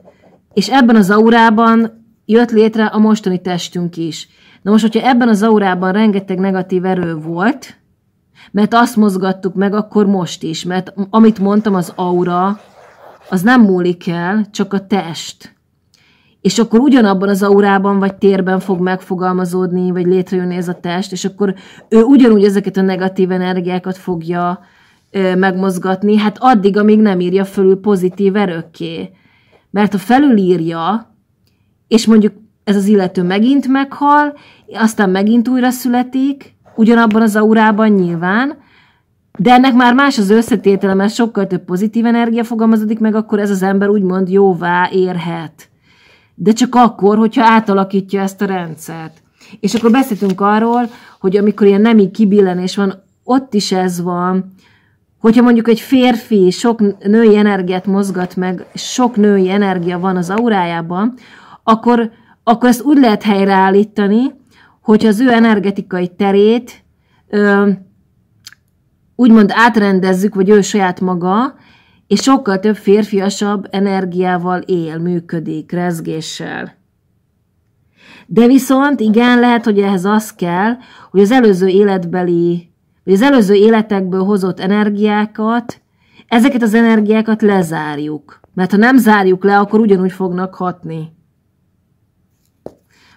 és ebben az aurában jött létre a mostani testünk is. Na most, hogyha ebben az aurában rengeteg negatív erő volt, mert azt mozgattuk meg, akkor most is, mert amit mondtam, az aura, az nem múlik el, csak a test és akkor ugyanabban az aurában vagy térben fog megfogalmazódni, vagy létrejönni ez a test, és akkor ő ugyanúgy ezeket a negatív energiákat fogja ö, megmozgatni, hát addig, amíg nem írja fölül pozitív erőkké. Mert ha felülírja, és mondjuk ez az illető megint meghal, aztán megint újra születik, ugyanabban az aurában nyilván, de ennek már más az összetétele, mert sokkal több pozitív energia fogalmazódik meg, akkor ez az ember úgymond jóvá érhet de csak akkor, hogyha átalakítja ezt a rendszert. És akkor beszéltünk arról, hogy amikor ilyen nemi kibillenés van, ott is ez van, hogyha mondjuk egy férfi sok női energiát mozgat meg, sok női energia van az aurájában, akkor, akkor ezt úgy lehet helyreállítani, hogy az ő energetikai terét ö, úgymond átrendezzük, vagy ő saját maga, és sokkal több férfiasabb energiával él, működik, rezgéssel. De viszont igen, lehet, hogy ehhez az kell, hogy az előző életbeli, vagy az előző életekből hozott energiákat, ezeket az energiákat lezárjuk. Mert ha nem zárjuk le, akkor ugyanúgy fognak hatni.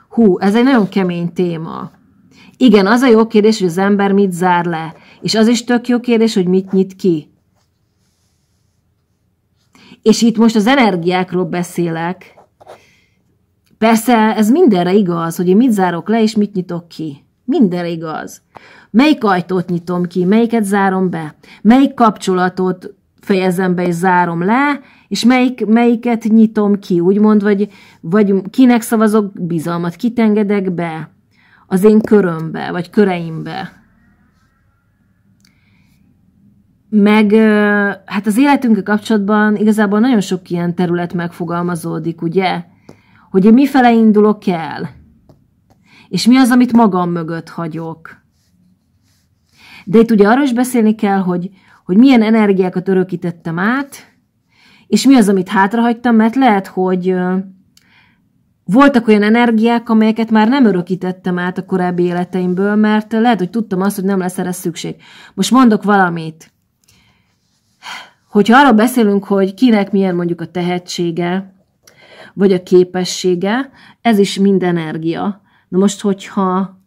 Hú, ez egy nagyon kemény téma. Igen, az a jó kérdés, hogy az ember mit zár le. És az is tök jó kérdés, hogy mit nyit ki. És itt most az energiákról beszélek. Persze ez mindenre igaz, hogy én mit zárok le, és mit nyitok ki. Mindenre igaz. Melyik ajtót nyitom ki, melyiket zárom be, melyik kapcsolatot fejezem be és zárom le, és melyik, melyiket nyitom ki, úgymond, vagy, vagy kinek szavazok bizalmat, kitengedek be az én körömbe, vagy köreimbe. Meg hát az életünkkel kapcsolatban igazából nagyon sok ilyen terület megfogalmazódik, ugye? Hogy én mifele indulok el? És mi az, amit magam mögött hagyok? De itt ugye arról is beszélni kell, hogy, hogy milyen energiákat örökítettem át, és mi az, amit hátrahagytam, mert lehet, hogy voltak olyan energiák, amelyeket már nem örökítettem át a korábbi életeimből, mert lehet, hogy tudtam azt, hogy nem lesz erre szükség. Most mondok valamit. Hogyha arra beszélünk, hogy kinek milyen mondjuk a tehetsége, vagy a képessége, ez is mind energia. Na most, hogyha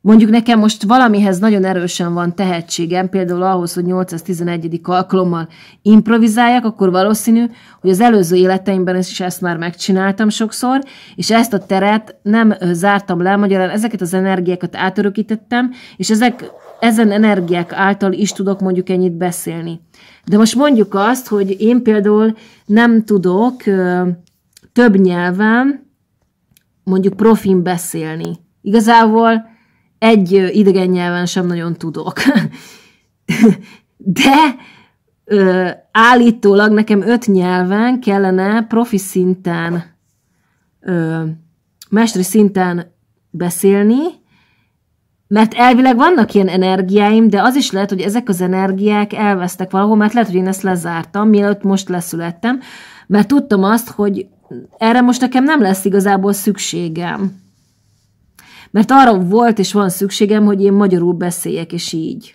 mondjuk nekem most valamihez nagyon erősen van tehetségem, például ahhoz, hogy 811. alkalommal improvizáljak, akkor valószínű, hogy az előző életeimben is ezt már megcsináltam sokszor, és ezt a teret nem zártam le, magyarán ezeket az energiákat átörökítettem, és ezek ezen energiák által is tudok mondjuk ennyit beszélni. De most mondjuk azt, hogy én például nem tudok több nyelven mondjuk profin beszélni. Igazából egy idegen nyelven sem nagyon tudok. <laughs> De ö, állítólag nekem öt nyelven kellene profi szinten, ö, mestri szinten beszélni, mert elvileg vannak ilyen energiáim, de az is lehet, hogy ezek az energiák elvesztek valahol, mert lehet, hogy én ezt lezártam, mielőtt most leszülettem, mert tudtam azt, hogy erre most nekem nem lesz igazából szükségem. Mert arra volt és van szükségem, hogy én magyarul beszéljek, és így.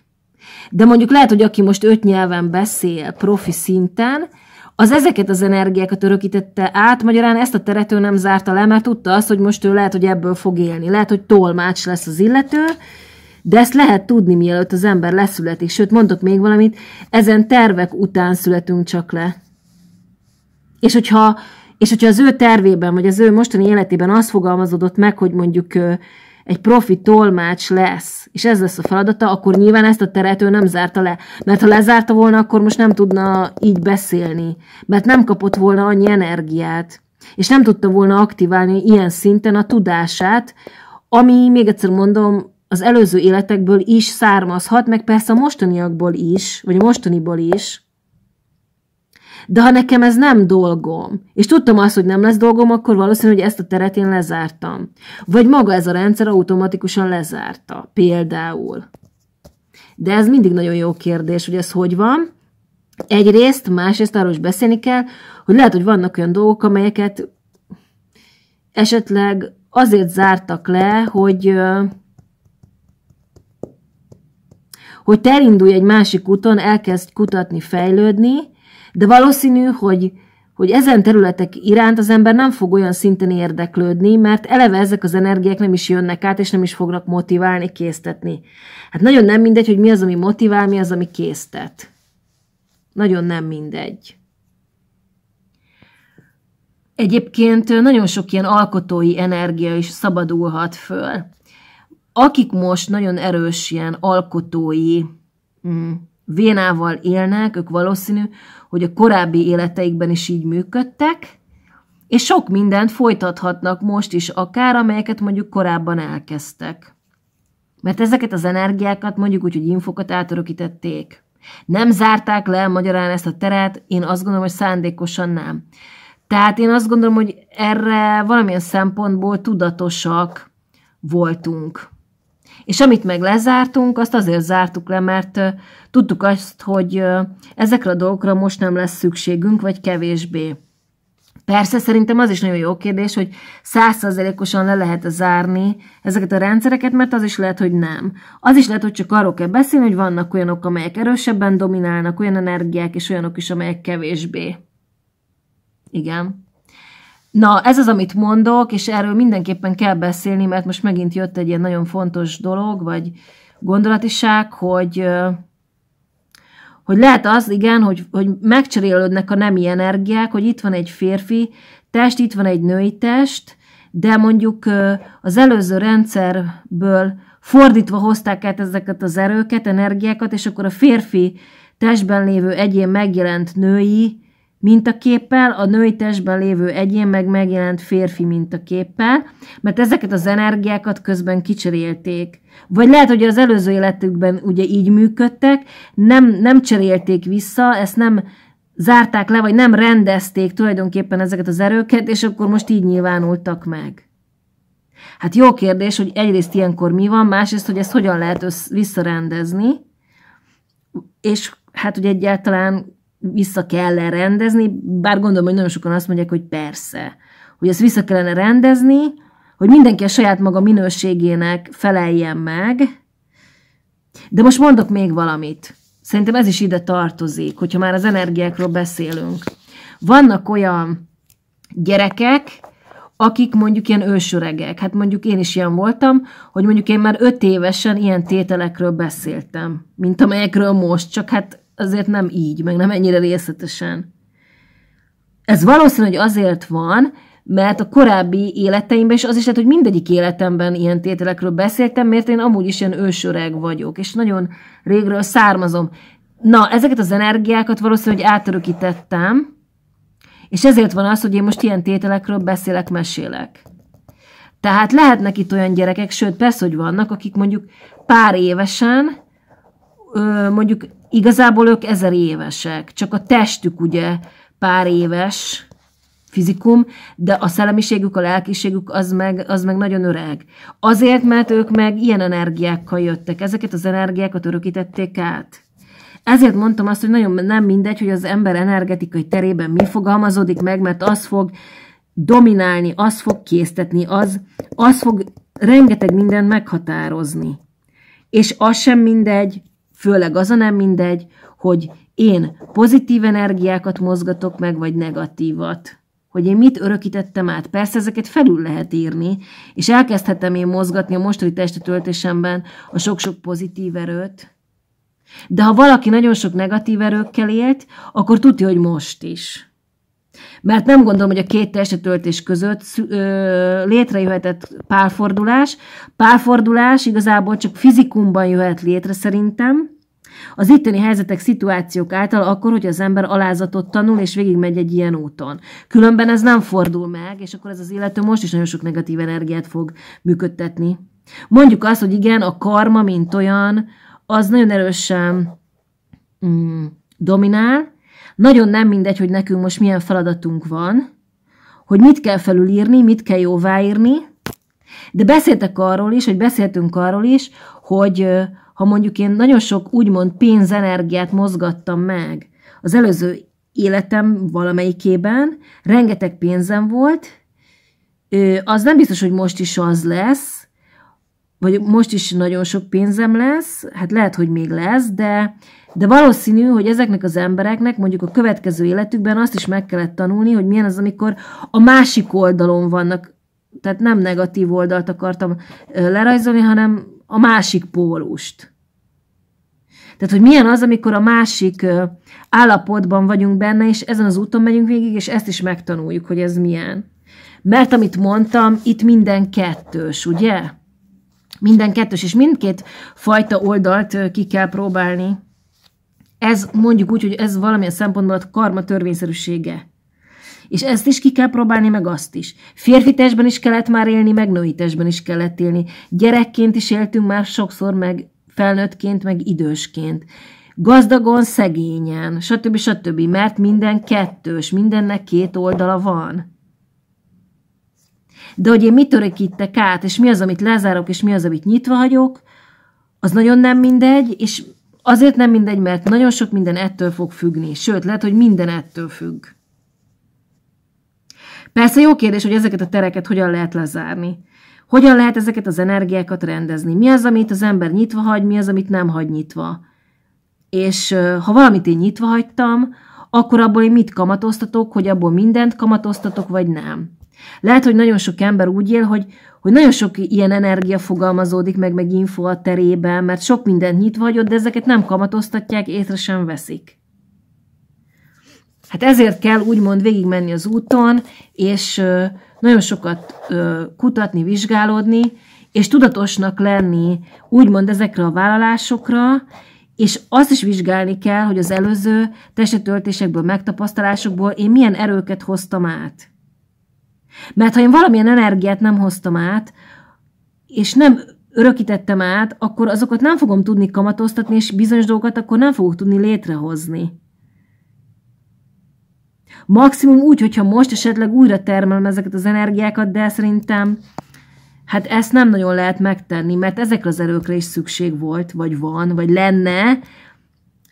De mondjuk lehet, hogy aki most öt nyelven beszél profi szinten, az ezeket az energiákat örökítette át, magyarán ezt a teret ő nem zárta le, mert tudta azt, hogy most ő lehet, hogy ebből fog élni. Lehet, hogy tolmács lesz az illető, de ezt lehet tudni, mielőtt az ember leszületik. Sőt, mondok még valamit, ezen tervek után születünk csak le. És hogyha, és hogyha az ő tervében, vagy az ő mostani életében az fogalmazódott meg, hogy mondjuk egy profi tolmács lesz, és ez lesz a feladata, akkor nyilván ezt a teret ő nem zárta le. Mert ha lezárta volna, akkor most nem tudna így beszélni, mert nem kapott volna annyi energiát, és nem tudta volna aktiválni ilyen szinten a tudását, ami, még egyszer mondom, az előző életekből is származhat, meg persze a mostaniakból is, vagy a mostaniból is, de ha nekem ez nem dolgom, és tudtam azt, hogy nem lesz dolgom, akkor valószínű, hogy ezt a teret én lezártam. Vagy maga ez a rendszer automatikusan lezárta, például. De ez mindig nagyon jó kérdés, hogy ez hogy van. Egyrészt, másrészt arról is beszélni kell, hogy lehet, hogy vannak olyan dolgok, amelyeket esetleg azért zártak le, hogy hogy te elindulj egy másik úton, elkezd kutatni, fejlődni, de valószínű, hogy, hogy ezen területek iránt az ember nem fog olyan szinten érdeklődni, mert eleve ezek az energiák nem is jönnek át, és nem is fognak motiválni, késztetni. Hát nagyon nem mindegy, hogy mi az, ami motivál, mi az, ami késztet. Nagyon nem mindegy. Egyébként nagyon sok ilyen alkotói energia is szabadulhat föl. Akik most nagyon erős ilyen alkotói mm, vénával élnek, ők valószínű, hogy a korábbi életeikben is így működtek, és sok mindent folytathatnak most is akár, amelyeket mondjuk korábban elkezdtek. Mert ezeket az energiákat mondjuk úgy, hogy infokat átörökítették. Nem zárták le magyarán ezt a teret, én azt gondolom, hogy szándékosan nem. Tehát én azt gondolom, hogy erre valamilyen szempontból tudatosak voltunk. És amit meg lezártunk, azt azért zártuk le, mert tudtuk azt, hogy ezekre a dolgokra most nem lesz szükségünk, vagy kevésbé. Persze szerintem az is nagyon jó kérdés, hogy százszerzelékosan le lehet -e zárni ezeket a rendszereket, mert az is lehet, hogy nem. Az is lehet, hogy csak arról kell beszélni, hogy vannak olyanok, amelyek erősebben dominálnak, olyan energiák, és olyanok is, amelyek kevésbé. Igen. Na, ez az, amit mondok, és erről mindenképpen kell beszélni, mert most megint jött egy ilyen nagyon fontos dolog, vagy gondolatiság, hogy hogy lehet az, igen, hogy, hogy megcserélődnek a nemi energiák, hogy itt van egy férfi test, itt van egy női test, de mondjuk az előző rendszerből fordítva hozták át ezeket az erőket, energiákat, és akkor a férfi testben lévő egyén megjelent női mintaképpel, a női testben lévő egyén meg megjelent férfi mintaképpel, mert ezeket az energiákat közben kicserélték. Vagy lehet, hogy az előző életükben ugye így működtek, nem, nem cserélték vissza, ezt nem zárták le, vagy nem rendezték tulajdonképpen ezeket az erőket, és akkor most így nyilvánultak meg. Hát jó kérdés, hogy egyrészt ilyenkor mi van, másrészt, hogy ezt hogyan lehet össz- visszarendezni, és hát, ugye egyáltalán vissza kell -e rendezni, bár gondolom, hogy nagyon sokan azt mondják, hogy persze, hogy ezt vissza kellene rendezni, hogy mindenki a saját maga minőségének feleljen meg. De most mondok még valamit. Szerintem ez is ide tartozik, hogyha már az energiákról beszélünk. Vannak olyan gyerekek, akik mondjuk ilyen ősöregek. Hát mondjuk én is ilyen voltam, hogy mondjuk én már öt évesen ilyen tételekről beszéltem, mint amelyekről most, csak hát azért nem így, meg nem ennyire részletesen. Ez valószínű, hogy azért van, mert a korábbi életeimben, és az is lehet, hogy mindegyik életemben ilyen tételekről beszéltem, mert én amúgy is ilyen ősöreg vagyok, és nagyon régről származom. Na, ezeket az energiákat valószínűleg átörökítettem, és ezért van az, hogy én most ilyen tételekről beszélek, mesélek. Tehát lehetnek itt olyan gyerekek, sőt, persze, hogy vannak, akik mondjuk pár évesen mondjuk Igazából ők ezer évesek, csak a testük ugye pár éves fizikum, de a szellemiségük, a lelkiségük az meg, az meg nagyon öreg. Azért, mert ők meg ilyen energiákkal jöttek. Ezeket az energiákat örökítették át. Ezért mondtam azt, hogy nagyon nem mindegy, hogy az ember energetikai terében mi fogalmazódik meg, mert az fog dominálni, az fog késztetni, az, az fog rengeteg mindent meghatározni. És az sem mindegy, Főleg az a nem mindegy, hogy én pozitív energiákat mozgatok meg, vagy negatívat. Hogy én mit örökítettem át. Persze ezeket felül lehet írni, és elkezdhetem én mozgatni a mostani testetöltésemben a sok-sok pozitív erőt. De ha valaki nagyon sok negatív erőkkel élt, akkor tudja, hogy most is. Mert nem gondolom, hogy a két töltés között ö, létrejöhetett párfordulás. Párfordulás igazából csak fizikumban jöhet létre szerintem, az itteni helyzetek, szituációk által akkor, hogy az ember alázatot tanul, és végigmegy egy ilyen úton. Különben ez nem fordul meg, és akkor ez az illető most is nagyon sok negatív energiát fog működtetni. Mondjuk azt, hogy igen, a karma, mint olyan, az nagyon erősen mm, dominál, nagyon nem mindegy, hogy nekünk most milyen feladatunk van, hogy mit kell felülírni, mit kell jóváírni, de beszéltek arról is, hogy beszéltünk arról is, hogy ha mondjuk én nagyon sok úgymond pénzenergiát mozgattam meg az előző életem valamelyikében, rengeteg pénzem volt, az nem biztos, hogy most is az lesz, vagy most is nagyon sok pénzem lesz, hát lehet, hogy még lesz, de, de valószínű, hogy ezeknek az embereknek mondjuk a következő életükben azt is meg kellett tanulni, hogy milyen az, amikor a másik oldalon vannak, tehát nem negatív oldalt akartam lerajzolni, hanem a másik pólust. Tehát, hogy milyen az, amikor a másik állapotban vagyunk benne, és ezen az úton megyünk végig, és ezt is megtanuljuk, hogy ez milyen. Mert amit mondtam, itt minden kettős, ugye? Minden kettős, és mindkét fajta oldalt ki kell próbálni. Ez mondjuk úgy, hogy ez valamilyen szempontból a karma törvényszerűsége. És ezt is ki kell próbálni, meg azt is. Férfi testben is kellett már élni, meg női testben is kellett élni. Gyerekként is éltünk már sokszor, meg felnőttként, meg idősként. Gazdagon, szegényen, stb. stb. Mert minden kettős, mindennek két oldala van. De hogy én mit örökítek át, és mi az, amit lezárok, és mi az, amit nyitva hagyok, az nagyon nem mindegy, és azért nem mindegy, mert nagyon sok minden ettől fog függni. Sőt, lehet, hogy minden ettől függ. Persze jó kérdés, hogy ezeket a tereket hogyan lehet lezárni. Hogyan lehet ezeket az energiákat rendezni? Mi az, amit az ember nyitva hagy, mi az, amit nem hagy nyitva? És ha valamit én nyitva hagytam, akkor abból én mit kamatoztatok, hogy abból mindent kamatoztatok, vagy nem. Lehet, hogy nagyon sok ember úgy él, hogy, hogy nagyon sok ilyen energia fogalmazódik meg, meg info a terében, mert sok mindent nyitva hagyott, de ezeket nem kamatoztatják, észre sem veszik. Hát ezért kell úgymond végigmenni az úton, és nagyon sokat kutatni, vizsgálódni, és tudatosnak lenni úgymond ezekre a vállalásokra, és azt is vizsgálni kell, hogy az előző testetöltésekből, megtapasztalásokból én milyen erőket hoztam át. Mert ha én valamilyen energiát nem hoztam át, és nem örökítettem át, akkor azokat nem fogom tudni kamatoztatni, és bizonyos dolgokat akkor nem fogok tudni létrehozni. Maximum úgy, hogyha most esetleg újra termelem ezeket az energiákat, de szerintem hát ezt nem nagyon lehet megtenni, mert ezekre az erőkre is szükség volt, vagy van, vagy lenne,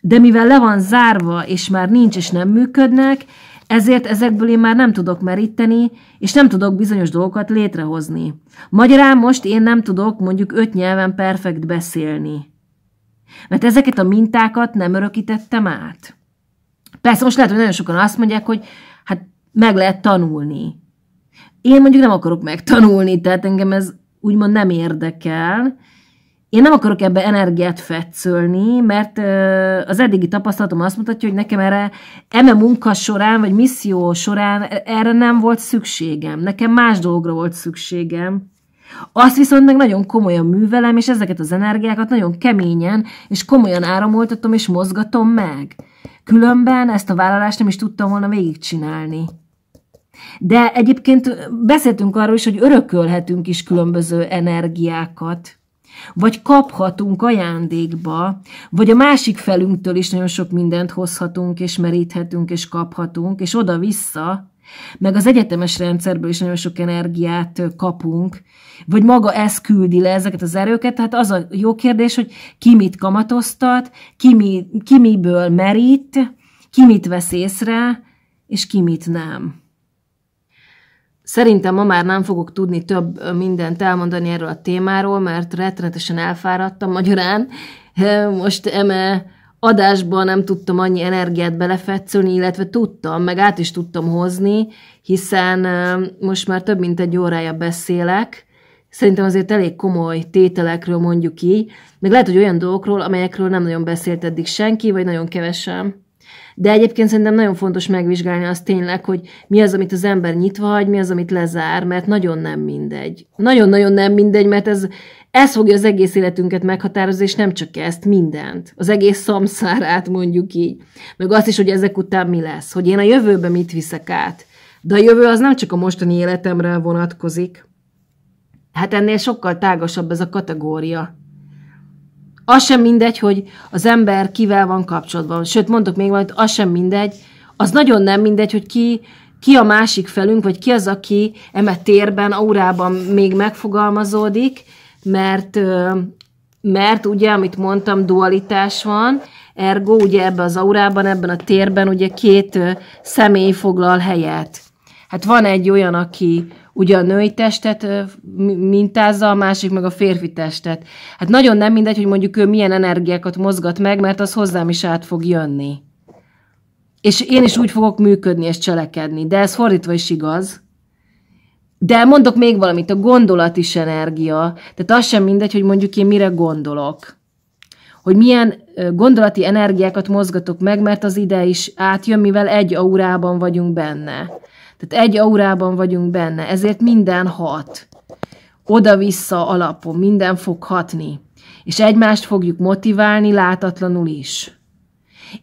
de mivel le van zárva, és már nincs, és nem működnek, ezért ezekből én már nem tudok meríteni, és nem tudok bizonyos dolgokat létrehozni. Magyarán most én nem tudok mondjuk öt nyelven perfekt beszélni. Mert ezeket a mintákat nem örökítettem át. Persze most lehet, hogy nagyon sokan azt mondják, hogy hát meg lehet tanulni. Én mondjuk nem akarok megtanulni, tehát engem ez úgymond nem érdekel, én nem akarok ebbe energiát fetszölni, mert az eddigi tapasztalatom azt mutatja, hogy nekem erre eme munka során, vagy misszió során e, erre nem volt szükségem. Nekem más dolgra volt szükségem. Azt viszont meg nagyon komolyan művelem, és ezeket az energiákat nagyon keményen és komolyan áramoltatom és mozgatom meg. Különben ezt a vállalást nem is tudtam volna végigcsinálni. De egyébként beszéltünk arról is, hogy örökölhetünk is különböző energiákat vagy kaphatunk ajándékba, vagy a másik felünktől is nagyon sok mindent hozhatunk, és meríthetünk, és kaphatunk, és oda-vissza, meg az egyetemes rendszerből is nagyon sok energiát kapunk, vagy maga ez küldi le ezeket az erőket, tehát az a jó kérdés, hogy ki mit kamatoztat, ki, mi, ki miből merít, ki mit vesz észre, és ki mit nem. Szerintem ma már nem fogok tudni több mindent elmondani erről a témáról, mert rettenetesen elfáradtam magyarán. Most eme adásban nem tudtam annyi energiát belefetszölni, illetve tudtam, meg át is tudtam hozni, hiszen most már több mint egy órája beszélek, szerintem azért elég komoly tételekről mondjuk ki, meg lehet, hogy olyan dolgokról, amelyekről nem nagyon beszélt eddig senki, vagy nagyon kevesen. De egyébként szerintem nagyon fontos megvizsgálni azt tényleg, hogy mi az, amit az ember nyitva hagy, mi az, amit lezár, mert nagyon nem mindegy. Nagyon-nagyon nem mindegy, mert ez, ez fogja az egész életünket meghatározni, és nem csak ezt, mindent. Az egész szamszárát mondjuk így. Meg azt is, hogy ezek után mi lesz, hogy én a jövőbe mit viszek át. De a jövő az nem csak a mostani életemre vonatkozik. Hát ennél sokkal tágasabb ez a kategória. Az sem mindegy, hogy az ember kivel van kapcsolatban. Sőt, mondok még valamit, az sem mindegy, az nagyon nem mindegy, hogy ki, ki a másik felünk, vagy ki az, aki eme térben, aurában még megfogalmazódik, mert, mert ugye, amit mondtam, dualitás van, ergo ugye ebben az aurában, ebben a térben ugye két személy foglal helyet. Hát van egy olyan, aki ugye a női testet mintázza, a másik meg a férfi testet. Hát nagyon nem mindegy, hogy mondjuk ő milyen energiákat mozgat meg, mert az hozzám is át fog jönni. És én is úgy fogok működni és cselekedni, de ez fordítva is igaz. De mondok még valamit, a gondolat is energia, tehát az sem mindegy, hogy mondjuk én mire gondolok. Hogy milyen gondolati energiákat mozgatok meg, mert az ide is átjön, mivel egy aurában vagyunk benne. Tehát egy aurában vagyunk benne, ezért minden hat. Oda-vissza alapon, minden fog hatni. És egymást fogjuk motiválni látatlanul is.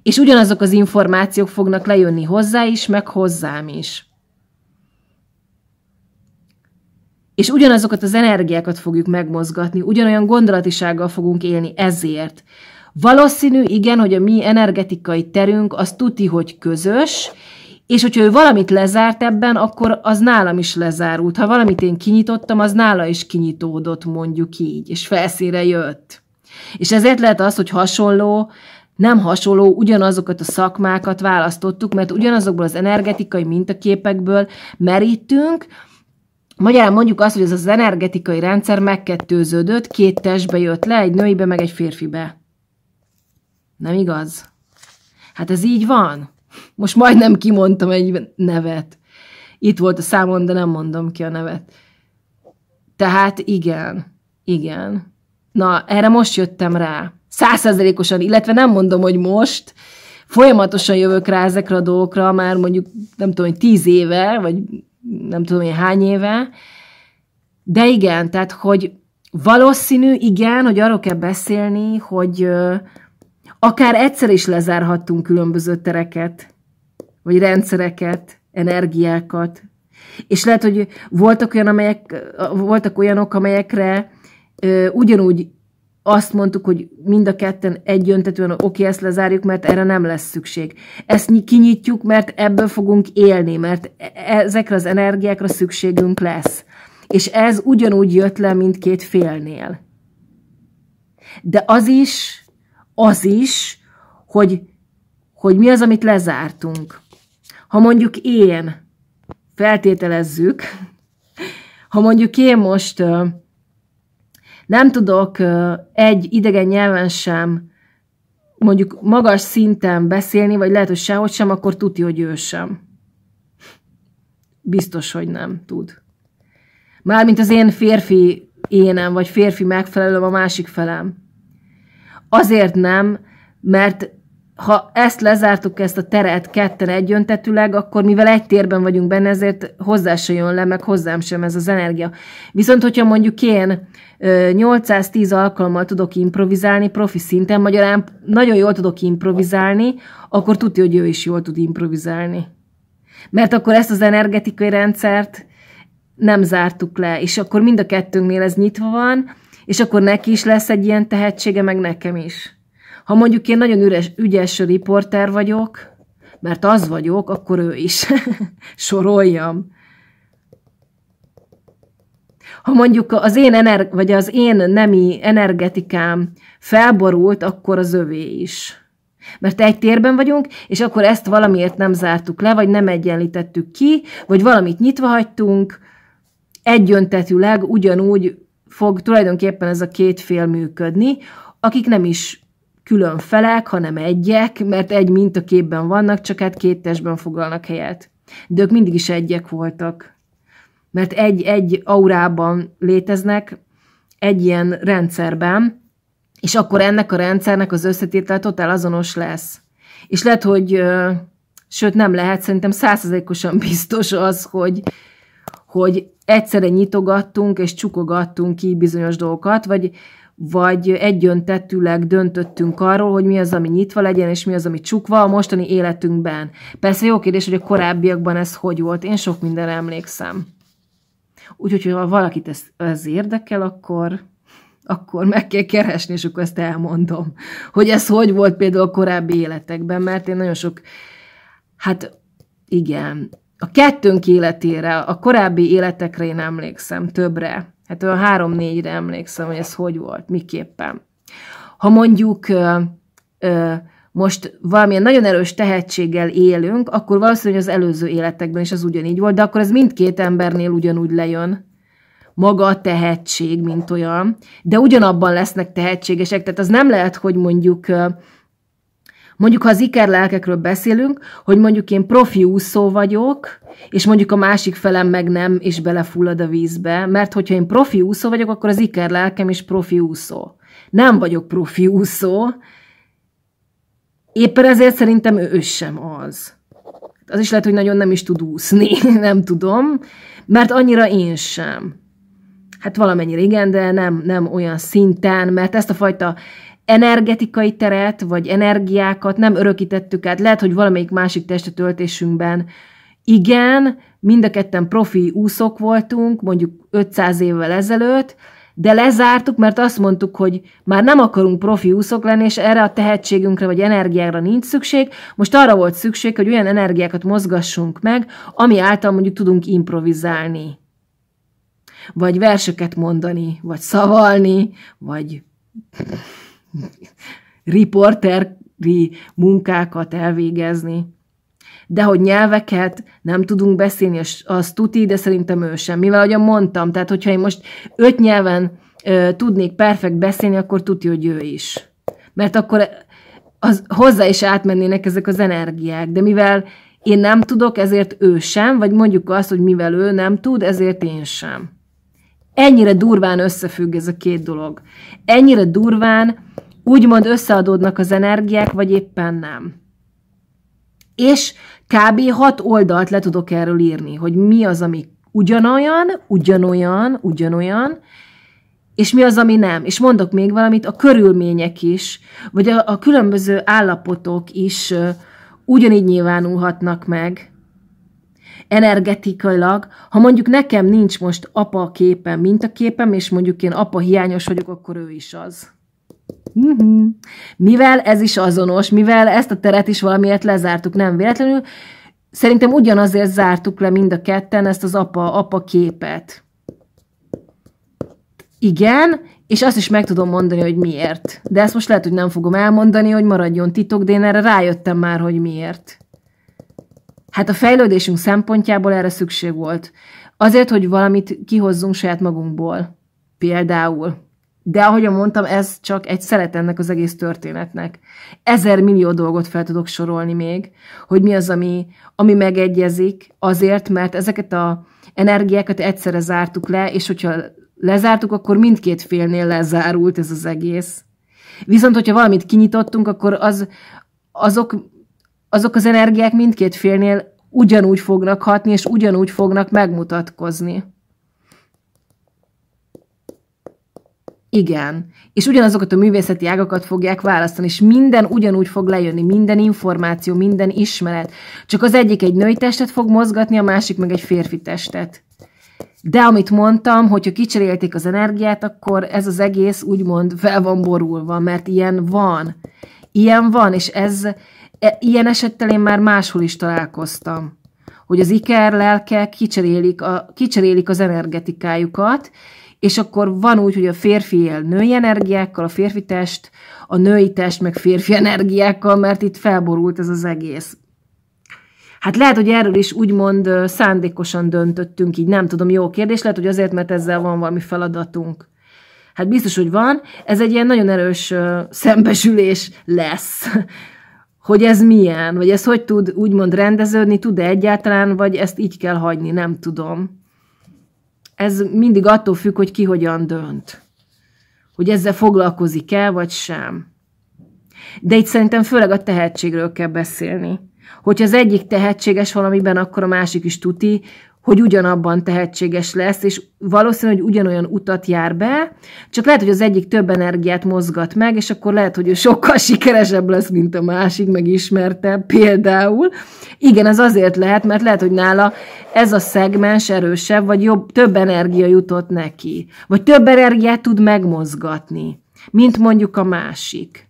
És ugyanazok az információk fognak lejönni hozzá is, meg hozzám is. És ugyanazokat az energiákat fogjuk megmozgatni, ugyanolyan gondolatisággal fogunk élni ezért. Valószínű, igen, hogy a mi energetikai terünk az tuti, hogy közös, és hogyha ő valamit lezárt ebben, akkor az nálam is lezárult. Ha valamit én kinyitottam, az nála is kinyitódott, mondjuk így, és felszíre jött. És ezért lehet az, hogy hasonló, nem hasonló, ugyanazokat a szakmákat választottuk, mert ugyanazokból az energetikai mintaképekből merítünk, Magyarán mondjuk azt, hogy ez az energetikai rendszer megkettőződött, két testbe jött le, egy nőibe, meg egy férfibe. Nem igaz? Hát ez így van. Most majdnem kimondtam egy nevet. Itt volt a számon, de nem mondom ki a nevet. Tehát igen, igen. Na, erre most jöttem rá. Százszerzelékosan, illetve nem mondom, hogy most, folyamatosan jövök rá ezekre a dolgokra, már mondjuk nem tudom, hogy tíz éve, vagy nem tudom hogy hány éve, de igen, tehát, hogy valószínű, igen, hogy arról kell beszélni, hogy, Akár egyszer is lezárhattunk különböző tereket, vagy rendszereket, energiákat. És lehet, hogy voltak, olyan, amelyek, voltak olyanok, amelyekre ö, ugyanúgy azt mondtuk, hogy mind a ketten egyöntetően oké, ezt lezárjuk, mert erre nem lesz szükség. Ezt kinyitjuk, mert ebből fogunk élni, mert e, ezekre az energiákra szükségünk lesz. És ez ugyanúgy jött le mindkét félnél. De az is az is, hogy, hogy mi az, amit lezártunk. Ha mondjuk én, feltételezzük, ha mondjuk én most nem tudok egy idegen nyelven sem mondjuk magas szinten beszélni, vagy lehet, hogy sehogy sem, akkor tudja, hogy ő sem. Biztos, hogy nem tud. Mármint az én férfi énem, vagy férfi megfelelőm a másik felem. Azért nem, mert ha ezt lezártuk, ezt a teret ketten egyöntetüleg, akkor mivel egy térben vagyunk benne, ezért hozzá se jön le, meg hozzám sem ez az energia. Viszont, hogyha mondjuk én 810 alkalommal tudok improvizálni profi szinten, magyarán nagyon jól tudok improvizálni, akkor tudja, hogy ő is jól tud improvizálni. Mert akkor ezt az energetikai rendszert nem zártuk le, és akkor mind a kettőnknél ez nyitva van, és akkor neki is lesz egy ilyen tehetsége, meg nekem is. Ha mondjuk én nagyon üres, ügyes riporter vagyok, mert az vagyok, akkor ő is. <laughs> Soroljam. Ha mondjuk az én, ener- vagy az én nemi energetikám felborult, akkor az övé is. Mert egy térben vagyunk, és akkor ezt valamiért nem zártuk le, vagy nem egyenlítettük ki, vagy valamit nyitva hagytunk, egyöntetűleg ugyanúgy fog tulajdonképpen ez a két fél működni, akik nem is külön felek, hanem egyek, mert egy mintaképben vannak, csak hát két testben foglalnak helyet. De ők mindig is egyek voltak. Mert egy-egy aurában léteznek, egy ilyen rendszerben, és akkor ennek a rendszernek az összetétel totál azonos lesz. És lehet, hogy, sőt nem lehet, szerintem százszerzékosan biztos az, hogy, hogy egyszerre nyitogattunk és csukogattunk ki bizonyos dolgokat, vagy, vagy egyöntetűleg döntöttünk arról, hogy mi az, ami nyitva legyen, és mi az, ami csukva a mostani életünkben. Persze jó kérdés, hogy a korábbiakban ez hogy volt. Én sok minden emlékszem. Úgyhogy, ha valakit ez, ez érdekel, akkor akkor meg kell keresni, és akkor ezt elmondom, hogy ez hogy volt például a korábbi életekben, mert én nagyon sok, hát igen, a kettőnk életére, a korábbi életekre én emlékszem, többre. Hát olyan három-négyre emlékszem, hogy ez hogy volt, miképpen. Ha mondjuk ö, ö, most valamilyen nagyon erős tehetséggel élünk, akkor valószínűleg az előző életekben is az ugyanígy volt, de akkor ez mindkét embernél ugyanúgy lejön maga a tehetség, mint olyan, de ugyanabban lesznek tehetségesek, tehát az nem lehet, hogy mondjuk Mondjuk, ha az ikerlelkekről beszélünk, hogy mondjuk én profi úszó vagyok, és mondjuk a másik felem meg nem, és belefullad a vízbe, mert hogyha én profi úszó vagyok, akkor az ikerlelkem is profi úszó. Nem vagyok profi úszó, éppen ezért szerintem ő, ő sem az. Az is lehet, hogy nagyon nem is tud úszni, <laughs> nem tudom, mert annyira én sem. Hát valamennyire igen, de nem, nem olyan szinten, mert ezt a fajta energetikai teret, vagy energiákat nem örökítettük át, lehet, hogy valamelyik másik testetöltésünkben igen, mind a ketten profi úszók voltunk, mondjuk 500 évvel ezelőtt, de lezártuk, mert azt mondtuk, hogy már nem akarunk profi úszok lenni, és erre a tehetségünkre vagy energiára nincs szükség. Most arra volt szükség, hogy olyan energiákat mozgassunk meg, ami által mondjuk tudunk improvizálni, vagy verseket mondani, vagy szavalni, vagy <laughs> riporteri munkákat elvégezni. De hogy nyelveket nem tudunk beszélni, az tuti, de szerintem ő sem. Mivel, ahogyan mondtam, tehát hogyha én most öt nyelven ö, tudnék perfekt beszélni, akkor tuti, hogy ő is. Mert akkor az, hozzá is átmennének ezek az energiák. De mivel én nem tudok, ezért ő sem, vagy mondjuk azt, hogy mivel ő nem tud, ezért én sem. Ennyire durván összefügg ez a két dolog. Ennyire durván úgymond összeadódnak az energiák, vagy éppen nem. És kb. hat oldalt le tudok erről írni, hogy mi az, ami ugyanolyan, ugyanolyan, ugyanolyan, és mi az, ami nem. És mondok még valamit, a körülmények is, vagy a, a különböző állapotok is ö, ugyanígy nyilvánulhatnak meg, energetikailag, ha mondjuk nekem nincs most apa képem, mint a képem, és mondjuk én apa hiányos vagyok, akkor ő is az. Mhm. Mivel ez is azonos, mivel ezt a teret is valamiért lezártuk, nem véletlenül, szerintem ugyanazért zártuk le mind a ketten ezt az apa, apa képet. Igen, és azt is meg tudom mondani, hogy miért. De ezt most lehet, hogy nem fogom elmondani, hogy maradjon titok, de én erre rájöttem már, hogy miért. Hát a fejlődésünk szempontjából erre szükség volt. Azért, hogy valamit kihozzunk saját magunkból. Például. De ahogyan mondtam, ez csak egy szelet ennek az egész történetnek. Ezer millió dolgot fel tudok sorolni még, hogy mi az, ami, ami megegyezik, azért, mert ezeket a energiákat egyszerre zártuk le, és hogyha lezártuk, akkor mindkét félnél lezárult ez az egész. Viszont, hogyha valamit kinyitottunk, akkor az, azok azok az energiák mindkét félnél ugyanúgy fognak hatni, és ugyanúgy fognak megmutatkozni. Igen. És ugyanazokat a művészeti ágakat fogják választani, és minden ugyanúgy fog lejönni, minden információ, minden ismeret. Csak az egyik egy női testet fog mozgatni, a másik meg egy férfi testet. De amit mondtam, hogyha kicserélték az energiát, akkor ez az egész úgymond fel van borulva, mert ilyen van. Ilyen van, és ez, E, ilyen esettel én már máshol is találkoztam, hogy az iker lelke kicserélik, a, kicserélik az energetikájukat, és akkor van úgy, hogy a férfi él női energiákkal, a férfi test, a női test meg férfi energiákkal, mert itt felborult ez az egész. Hát lehet, hogy erről is úgymond szándékosan döntöttünk, így nem tudom, jó kérdés, lehet, hogy azért, mert ezzel van valami feladatunk. Hát biztos, hogy van. Ez egy ilyen nagyon erős szembesülés lesz hogy ez milyen, vagy ez hogy tud úgymond rendeződni, tud-e egyáltalán, vagy ezt így kell hagyni, nem tudom. Ez mindig attól függ, hogy ki hogyan dönt. Hogy ezzel foglalkozik-e, vagy sem. De itt szerintem főleg a tehetségről kell beszélni. Hogyha az egyik tehetséges valamiben, akkor a másik is tuti, hogy ugyanabban tehetséges lesz, és valószínű, hogy ugyanolyan utat jár be, csak lehet, hogy az egyik több energiát mozgat meg, és akkor lehet, hogy ő sokkal <laughs> sikeresebb lesz, mint a másik, meg ismertebb például. Igen, ez azért lehet, mert lehet, hogy nála ez a szegmens erősebb, vagy jobb, több energia jutott neki, vagy több energiát tud megmozgatni, mint mondjuk a másik.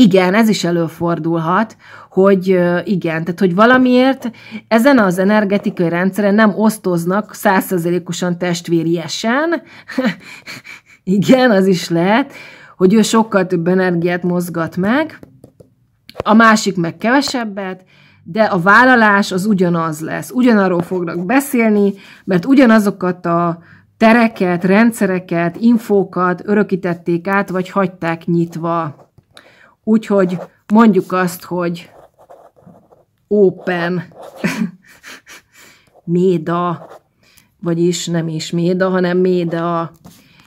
Igen, ez is előfordulhat, hogy igen, tehát hogy valamiért ezen az energetikai rendszeren nem osztoznak százszerzelékosan testvériesen, <laughs> igen, az is lehet, hogy ő sokkal több energiát mozgat meg, a másik meg kevesebbet, de a vállalás az ugyanaz lesz. Ugyanarról fognak beszélni, mert ugyanazokat a tereket, rendszereket, infókat örökítették át, vagy hagyták nyitva. Úgyhogy mondjuk azt, hogy open, <laughs> méda, vagyis nem is méda, hanem méda.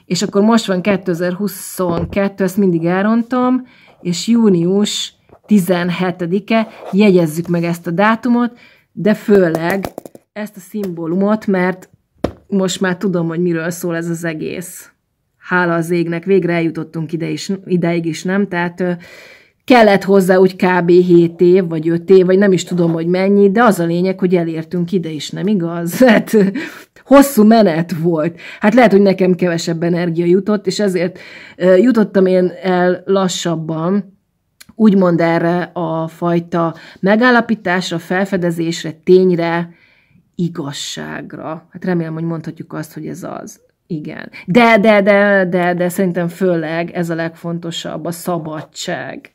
És akkor most van 2022, ezt mindig elrontom, és június 17-e, jegyezzük meg ezt a dátumot, de főleg ezt a szimbólumot, mert most már tudom, hogy miről szól ez az egész hála az égnek, végre eljutottunk ide is, ideig is, nem? Tehát kellett hozzá úgy kb. 7 év, vagy 5 év, vagy nem is tudom, hogy mennyi, de az a lényeg, hogy elértünk ide is, nem igaz? <laughs> Hát hosszú menet volt. Hát lehet, hogy nekem kevesebb energia jutott, és ezért jutottam én el lassabban, úgymond erre a fajta megállapításra, felfedezésre, tényre, igazságra. Hát remélem, hogy mondhatjuk azt, hogy ez az. Igen. De, de, de, de, de szerintem főleg ez a legfontosabb, a szabadság. <laughs>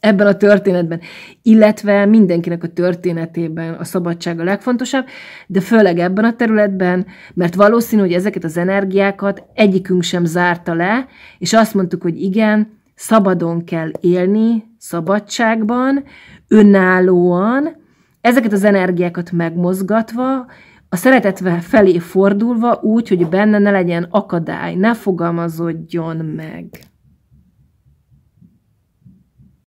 Ebben a történetben. Illetve mindenkinek a történetében a szabadság a legfontosabb, de főleg ebben a területben, mert valószínű, hogy ezeket az energiákat egyikünk sem zárta le, és azt mondtuk, hogy igen, szabadon kell élni, szabadságban, önállóan, ezeket az energiákat megmozgatva, a szeretet felé fordulva úgy, hogy benne ne legyen akadály, ne fogalmazódjon meg.